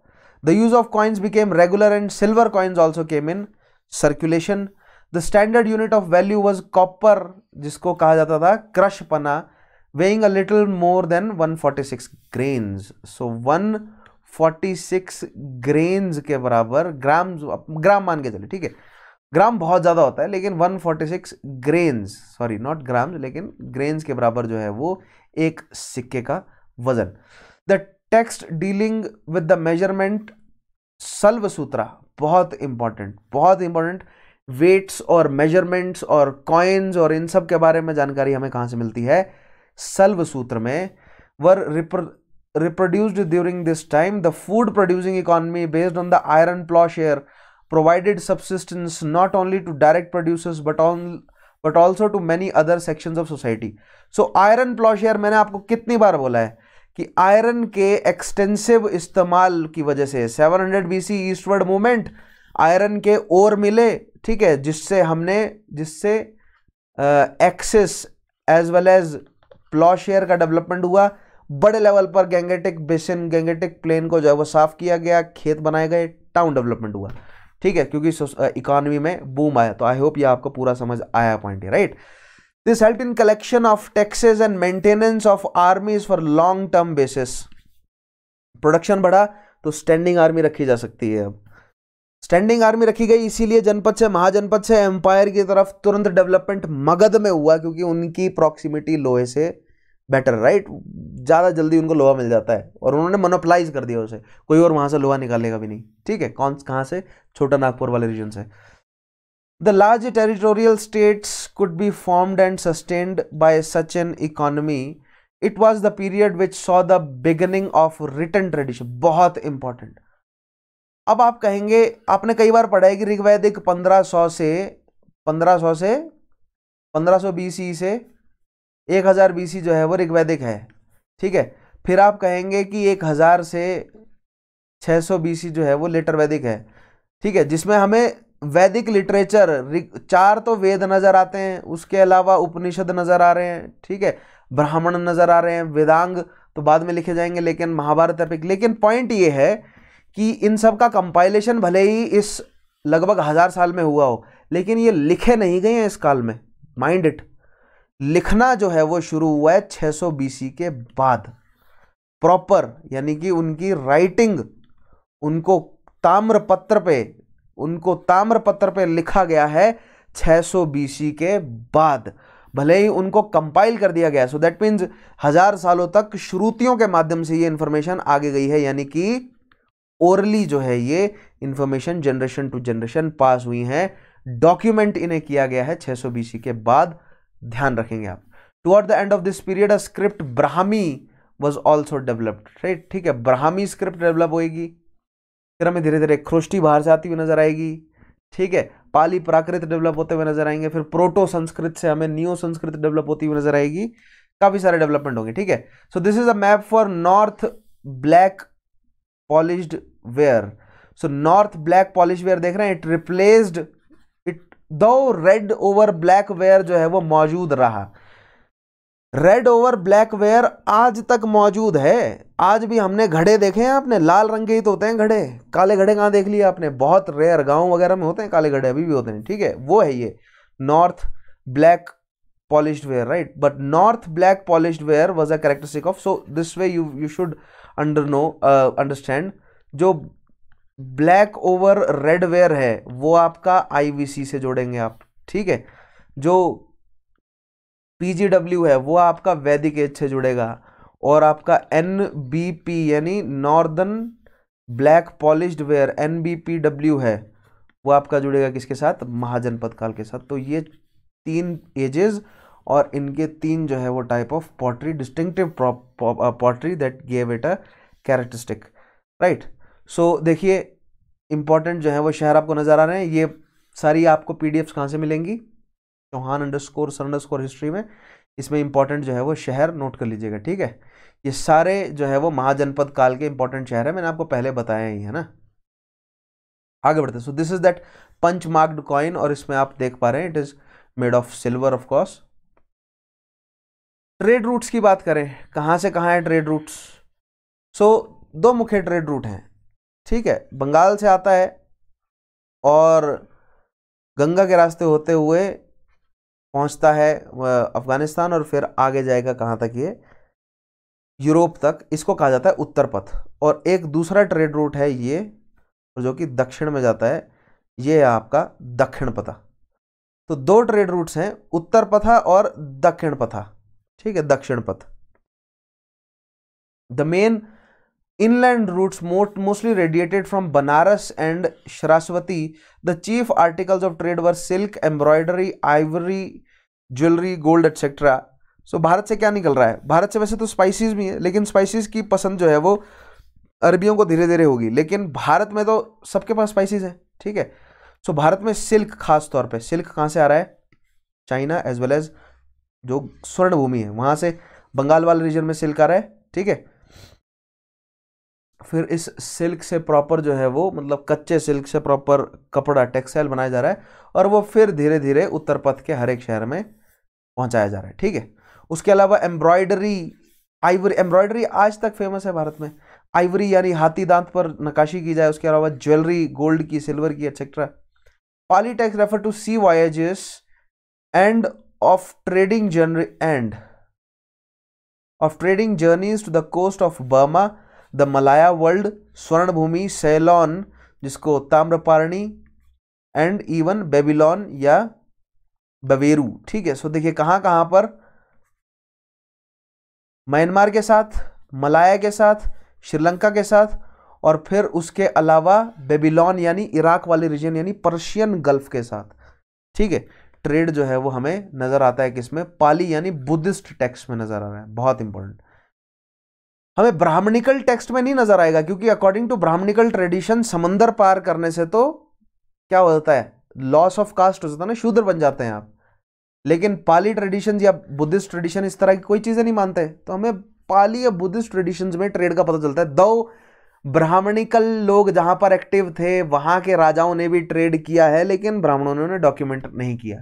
the use of coins became regular and silver coins also came in circulation the standard unit of value was copper जिसको कहा जाता था karshapana weighing a little more than 146 grains so one forty six grains के बराबर ग्राम ग्राम मान के चले ठीक है ग्राम बहुत ज़्यादा होता है लेकिन 146 ग्रेन्स सॉरी नॉट ग्राम लेकिन ग्रेन्स के बराबर जो है वो एक सिक्के का वजन the text dealing with the measurement Shulba Sutra बहुत इंपॉर्टेंट बहुत इंपॉर्टेंट वेट्स और मेजरमेंट्स और कॉइन्स और इन सब के बारे में जानकारी हमें कहाँ से मिलती है सल्व सूत्र में were reproduced during this time the food producing economy based on the iron plough share provided subsistence not only to direct producers but on but also to many other section of society so iron ploughshare मैंने आपको कितनी बार बोला है कि iron के extensive इस्तेमाल की वजह से 700 hundred B C eastward movement iron के और मिले ठीक है जिससे हमने जिससे access as well as ploughshare का डेवलपमेंट हुआ बड़े लेवल पर गैंगेटिक बेसिन गैंगेटिक प्लेन को जो है वो साफ किया गया खेत बनाए गए टाउन डेवलपमेंट हुआ ठीक है क्योंकि इकोनॉमी में बूम आया तो आई होप ये आपको पूरा समझ आया पॉइंट है right this help in collection of taxes and maintenance of armies for long term basis production बढ़ा तो स्टैंडिंग आर्मी रखी जा सकती है अब स्टैंडिंग आर्मी रखी गई इसीलिए जनपद से महाजनपद से एम्पायर की तरफ तुरंत डेवलपमेंट मगध में हुआ क्योंकि उनकी प्रॉक्सिमिटी लोहे से बेटर राइट ज़्यादा जल्दी उनको लोहा मिल जाता है और उन्होंने मोनोपलाइज कर दिया उसे कोई और वहाँ से लोहा निकालेगा भी नहीं ठीक है कौन कहाँ से छोटा नागपुर वाले रीजन से the large territorial states could be formed and sustained by such an economy it was the period which saw the beginning of written tradition बहुत इंपॉर्टेंट अब आप कहेंगे आपने कई बार पढ़ा है कि ऋग्वैदिक सौ से पंद्रह सौ से पंद्रह सौ बीसी से एक हज़ार बीसी जो है वो ऋग्वैदिक है ठीक है फिर आप कहेंगे कि एक हज़ार से छः सौ बी जो है वो लेटर वैदिक है ठीक है जिसमें हमें वैदिक लिटरेचर चार तो वेद नज़र आते हैं उसके अलावा उपनिषद नज़र आ रहे हैं ठीक है ब्राह्मण नज़र आ रहे हैं वेदांग तो बाद में लिखे जाएंगे लेकिन महाभारत अपिक लेकिन पॉइंट ये है कि इन सब का कंपाइलेशन भले ही इस लगभग हज़ार साल में हुआ हो लेकिन ये लिखे नहीं गए हैं इस काल में माइंड इट लिखना जो है वो शुरू हुआ है 600 सौ बीसी के बाद प्रॉपर यानी कि उनकी राइटिंग उनको ताम्रपत्र पे उनको ताम्रपत्र पे लिखा गया है 600 सौ बीसी के बाद भले ही उनको कंपाइल कर दिया गया सो दैट मीन्स हजार सालों तक श्रुतियों के माध्यम से ये इन्फॉर्मेशन आगे गई है यानी कि ओरली जो है ये information generation to generation pass हुई है डॉक्यूमेंट इन्हें किया गया है 600 बीसी के बाद ध्यान रखेंगे आप toward the end of this period a script Brahmi was also developed right ठीक है ब्राह्मी स्क्रिप्ट डेवलप होएगी फिर हमें धीरे धीरे ख्रुष्टी बाहर से आती हुई नजर आएगी ठीक है पाली प्राकृत डेवलप होते हुए नजर आएंगे फिर प्रोटो संस्कृत से हमें न्यू संस्कृत डेवलप होती हुई नजर आएगी काफ़ी सारे डेवलपमेंट होंगे ठीक है so this is a map for north black polished ware so north black polish ware देख रहे हैं it replaced to red over black ware जो है वो मौजूद रहा रेड ओवर ब्लैक वेयर आज तक मौजूद है आज भी हमने घड़े देखे हैं आपने लाल रंग के ही तो होते हैं घड़े काले घड़े कहाँ देख लिए आपने बहुत रेयर गांव वगैरह में होते हैं काले घड़े अभी भी होते हैं ठीक है वो है ये north black polish ware right but north black polish ware was a characteristic of so this way you you should under no understand जो ब्लैक ओवर रेड वेयर है वो आपका आईवीसी से जोड़ेंगे आप ठीक है जो पीजीडब्ल्यू है वो आपका वैदिक एज से जुड़ेगा और आपका एन बी पी यानी northern black polished ware N B P W है वो आपका जुड़ेगा किसके साथ महाजनपद काल के साथ तो ये तीन एजेस और इनके तीन जो है वो type of pottery distinctive pottery that gave it a characteristic right so so, देखिए इंपॉर्टेंट जो है वो शहर आपको नज़र आ रहे हैं ये सारी आपको पी डी कहां से मिलेंगी Chauhan under score sir under score history में इसमें इंपॉर्टेंट जो है वो शहर नोट कर लीजिएगा ठीक है ये सारे जो है वो महाजनपद काल के इंपॉर्टेंट शहर है मैंने आपको पहले बताया ही है ना आगे बढ़ते so this is that punch marked coin और इसमें आप देख पा रहे हैं it is made of silver of course trade routes की बात करें कहाँ से कहाँ है ट्रेड रूट्स सो so, दो मुख्य ट्रेड रूट हैं ठीक है बंगाल से आता है और गंगा के रास्ते होते हुए पहुंचता है अफ़गानिस्तान और फिर आगे जाएगा कहाँ तक ये यूरोप तक इसको कहा जाता है उत्तर पथ और एक दूसरा ट्रेड रूट है ये जो कि दक्षिण में जाता है ये है आपका दक्षिण पथा तो दो ट्रेड रूट्स हैं उत्तर पथा और दक्षिण पथा ठीक है Dakshinapath the main routes routes mostly radiated from Banaras and Saraswati the chief articles of trade were silk embroidery ivory jewellery gold etcetera so Bharat से क्या निकल रहा है भारत से वैसे तो स्पाइसीज भी हैं लेकिन स्पाइसीज़ की पसंद जो है वो अरबियों को धीरे धीरे होगी लेकिन भारत में तो सबके पास स्पाइसीज है ठीक है सो so, भारत में सिल्क खास तौर पे सिल्क कहाँ से आ रहा है चाइना एज वेल एज जो स्वर्ण भूमि है वहाँ से बंगाल वाले रीजन में सिल्क आ रहा है ठीक है फिर इस सिल्क से प्रॉपर जो है वो मतलब कच्चे सिल्क से प्रॉपर कपड़ा टेक्सटाइल बनाया जा रहा है और वो फिर धीरे धीरे उत्तर पथ के हर एक शहर में पहुंचाया जा रहा है ठीक है उसके अलावा एम्ब्रॉयडरी आइवरी एम्ब्रॉयडरी आज तक फेमस है भारत में आइवरी यानी हाथी दांत पर नकाशी की जाए उसके अलावा ज्वेलरी गोल्ड की सिल्वर की etcetera Pali texts refer to sea voyages and of trading journey and of trading journeys to the coast of Burma the Malaya world Swarnabhumi Ceylon जिसको ताम्रपारणी एंड इवन बेबीलोन या बवेरू ठीक है सो देखिए कहां कहां पर म्यांमार के साथ मलाया के साथ श्रीलंका के साथ और फिर उसके अलावा बेबीलोन यानी इराक वाले रीजन यानी पर्शियन गल्फ के साथ ठीक है ट्रेड जो है वो हमें नज़र आता है किसमें पाली यानी बुद्धिस्ट टेक्स्ट में नज़र आ रहा है बहुत इंपॉर्टेंट हमें ब्राह्मणिकल टेक्स्ट में नहीं नजर आएगा क्योंकि अकॉर्डिंग टू ब्राह्मणिकल ट्रेडिशन समंदर पार करने से तो क्या हो जाता है लॉस ऑफ कास्ट हो जाता है ना शूद्र बन जाते हैं आप लेकिन पाली ट्रेडिशन या बुद्धिस्ट ट्रेडिशन इस तरह की कोई चीज़ें नहीं मानते तो हमें पाली या बुद्धिस्ट ट्रेडिशन में ट्रेड का पता चलता है दो ब्राह्मणिकल लोग जहाँ पर एक्टिव थे वहाँ के राजाओं ने भी ट्रेड किया है लेकिन ब्राह्मणों ने डॉक्यूमेंट नहीं किया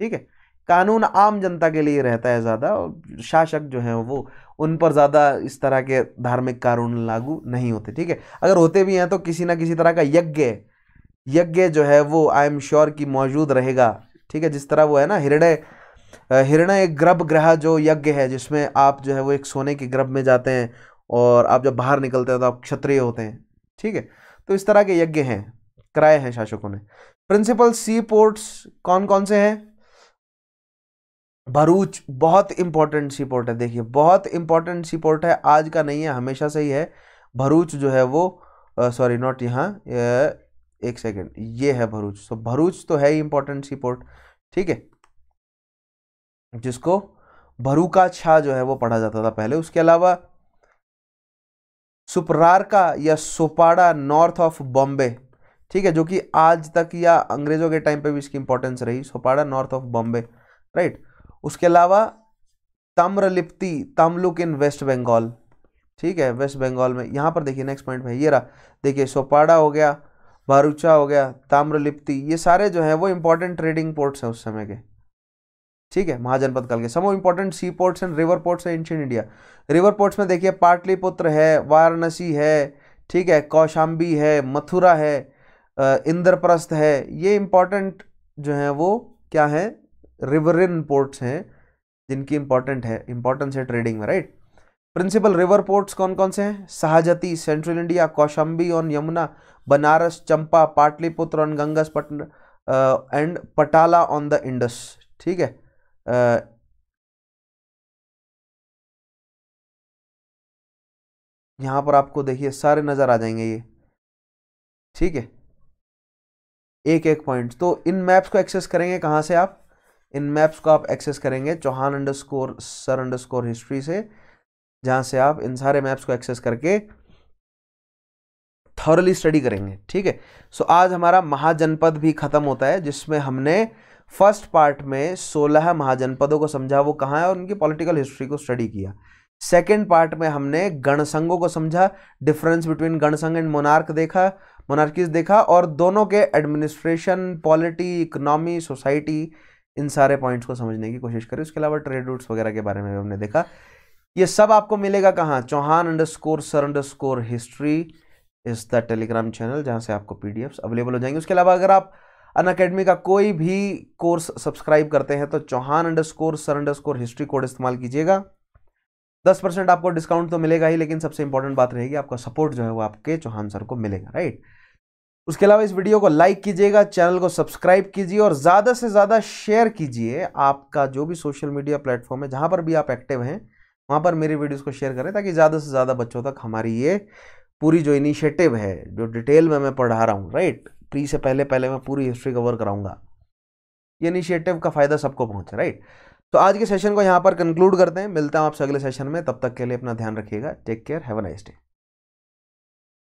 ठीक है कानून आम जनता के लिए रहता है ज़्यादा और शासक जो है वो उन पर ज़्यादा इस तरह के धार्मिक कानून लागू नहीं होते ठीक है अगर होते भी हैं तो किसी ना किसी तरह का यज्ञ यज्ञ जो है वो आई एम श्योर कि मौजूद रहेगा ठीक है जिस तरह वो है ना हृदय हिरणय ग्रभ ग्रह जो यज्ञ है जिसमें आप जो है वो एक सोने के ग्रभ में जाते हैं और आप जब बाहर निकलते हैं तो आप क्षत्रिय होते हैं ठीक है तो इस तरह के यज्ञ हैं कराए हैं शासकों ने प्रिंसिपल सी पोर्ट्स कौन कौन से हैं भरूच बहुत इंपॉर्टेंट सी पोर्ट है देखिए बहुत इंपॉर्टेंट सी पोर्ट है आज का नहीं है हमेशा से ही है भरूच जो है वो सॉरी नॉट यहाँ एक सेकेंड ये है भरूच सो भरूच तो है ही इंपॉर्टेंट सी पोर्ट ठीक है जिसको भरूका छा जो है वो पढ़ा जाता था पहले उसके अलावा सुपरारका या सोपाड़ा नॉर्थ ऑफ बॉम्बे ठीक है जो कि आज तक या अंग्रेजों के टाइम पे भी इसकी इंपॉर्टेंस रही Sopara north of Bombay right उसके अलावा ताम्रलिप्ति तामलुक इन वेस्ट बंगाल ठीक है वेस्ट बंगाल में यहाँ पर देखिए नेक्स्ट पॉइंट भाई ये रहा देखिए सोपाड़ा हो गया भारूचा हो गया ताम्रलिप्ति ये सारे जो हैं वो इम्पोर्टेंट ट्रेडिंग पोर्ट्स हैं उस समय के ठीक है महाजनपद काल के समो important sea ports and river ports हैं एंशियन इंडिया रिवर पोर्ट्स में देखिए पाटलिपुत्र है वाराणसी है ठीक है कौशाम्बी है मथुरा है इंद्रप्रस्थ है ये इंपॉर्टेंट जो हैं वो क्या है रिवरिन पोर्ट्स हैं जिनकी इंपॉर्टेंट है इंपॉर्टेंस है ट्रेडिंग में राइट प्रिंसिपल रिवर पोर्ट्स कौन कौन से हैं Sahajati central India Kaushambi on Yamuna Banaras Champa Pataliputra on Ganges Patan and Patala on the Indus ठीक है uh, यहाँ पर आपको देखिए सारे नज़र आ जाएंगे ये ठीक है एक एक पॉइंट तो इन मैप्स को एक्सेस करेंगे कहाँ से आप इन मैप्स को आप एक्सेस करेंगे Chauhan under score sir under score history से जहाँ से आप इन सारे मैप्स को एक्सेस करके थॉरली स्टडी करेंगे ठीक है सो आज हमारा महाजनपद भी ख़त्म होता है जिसमें हमने फर्स्ट पार्ट में सोलह महाजनपदों को समझा वो कहाँ है और उनकी पॉलिटिकल हिस्ट्री को स्टडी किया सेकेंड पार्ट में हमने गणसंघों को समझा difference between Ganasangha and monarch देखा मोनार्किस देखा और दोनों के एडमिनिस्ट्रेशन पॉलिटी इकोनॉमी सोसाइटी इन सारे पॉइंट्स को समझने की कोशिश करें उसके अलावा ट्रेड रूट्स वगैरह के बारे में भी हमने देखा ये सब आपको मिलेगा कहाँ Chauhan under score sir under score history is the Telegram channel जहाँ से आपको पी अवेलेबल हो जाएंगे उसके अलावा अगर आप अन अकेडमी का कोई भी कोर्स सब्सक्राइब करते हैं तो Chauhan under score sir under score history code इस्तेमाल कीजिएगा दस परसेंट आपको डिस्काउंट तो मिलेगा ही लेकिन सबसे इंपॉर्टेंट बात रहेगी आपका सपोर्ट जो है वो आपके चौहान सर को मिलेगा राइट उसके अलावा इस वीडियो को लाइक कीजिएगा चैनल को सब्सक्राइब कीजिए और ज़्यादा से ज़्यादा शेयर कीजिए आपका जो भी सोशल मीडिया प्लेटफॉर्म है जहाँ पर भी आप एक्टिव हैं वहाँ पर मेरी वीडियोस को शेयर करें ताकि ज़्यादा से ज़्यादा बच्चों तक हमारी ये पूरी जो इनिशिएटिव है जो डिटेल में मैं पढ़ा रहा हूँ राइट प्री से पहले पहले मैं पूरी हिस्ट्री कवर कराऊंगा ये इनिशिएटिव का फ़ायदा सबको पहुँचे राइट तो आज के सेशन को यहाँ पर कंक्लूड करते हैं मिलता हूँ आपसे अगले सेशन में तब तक के लिए अपना ध्यान रखिएगा take care have a nice day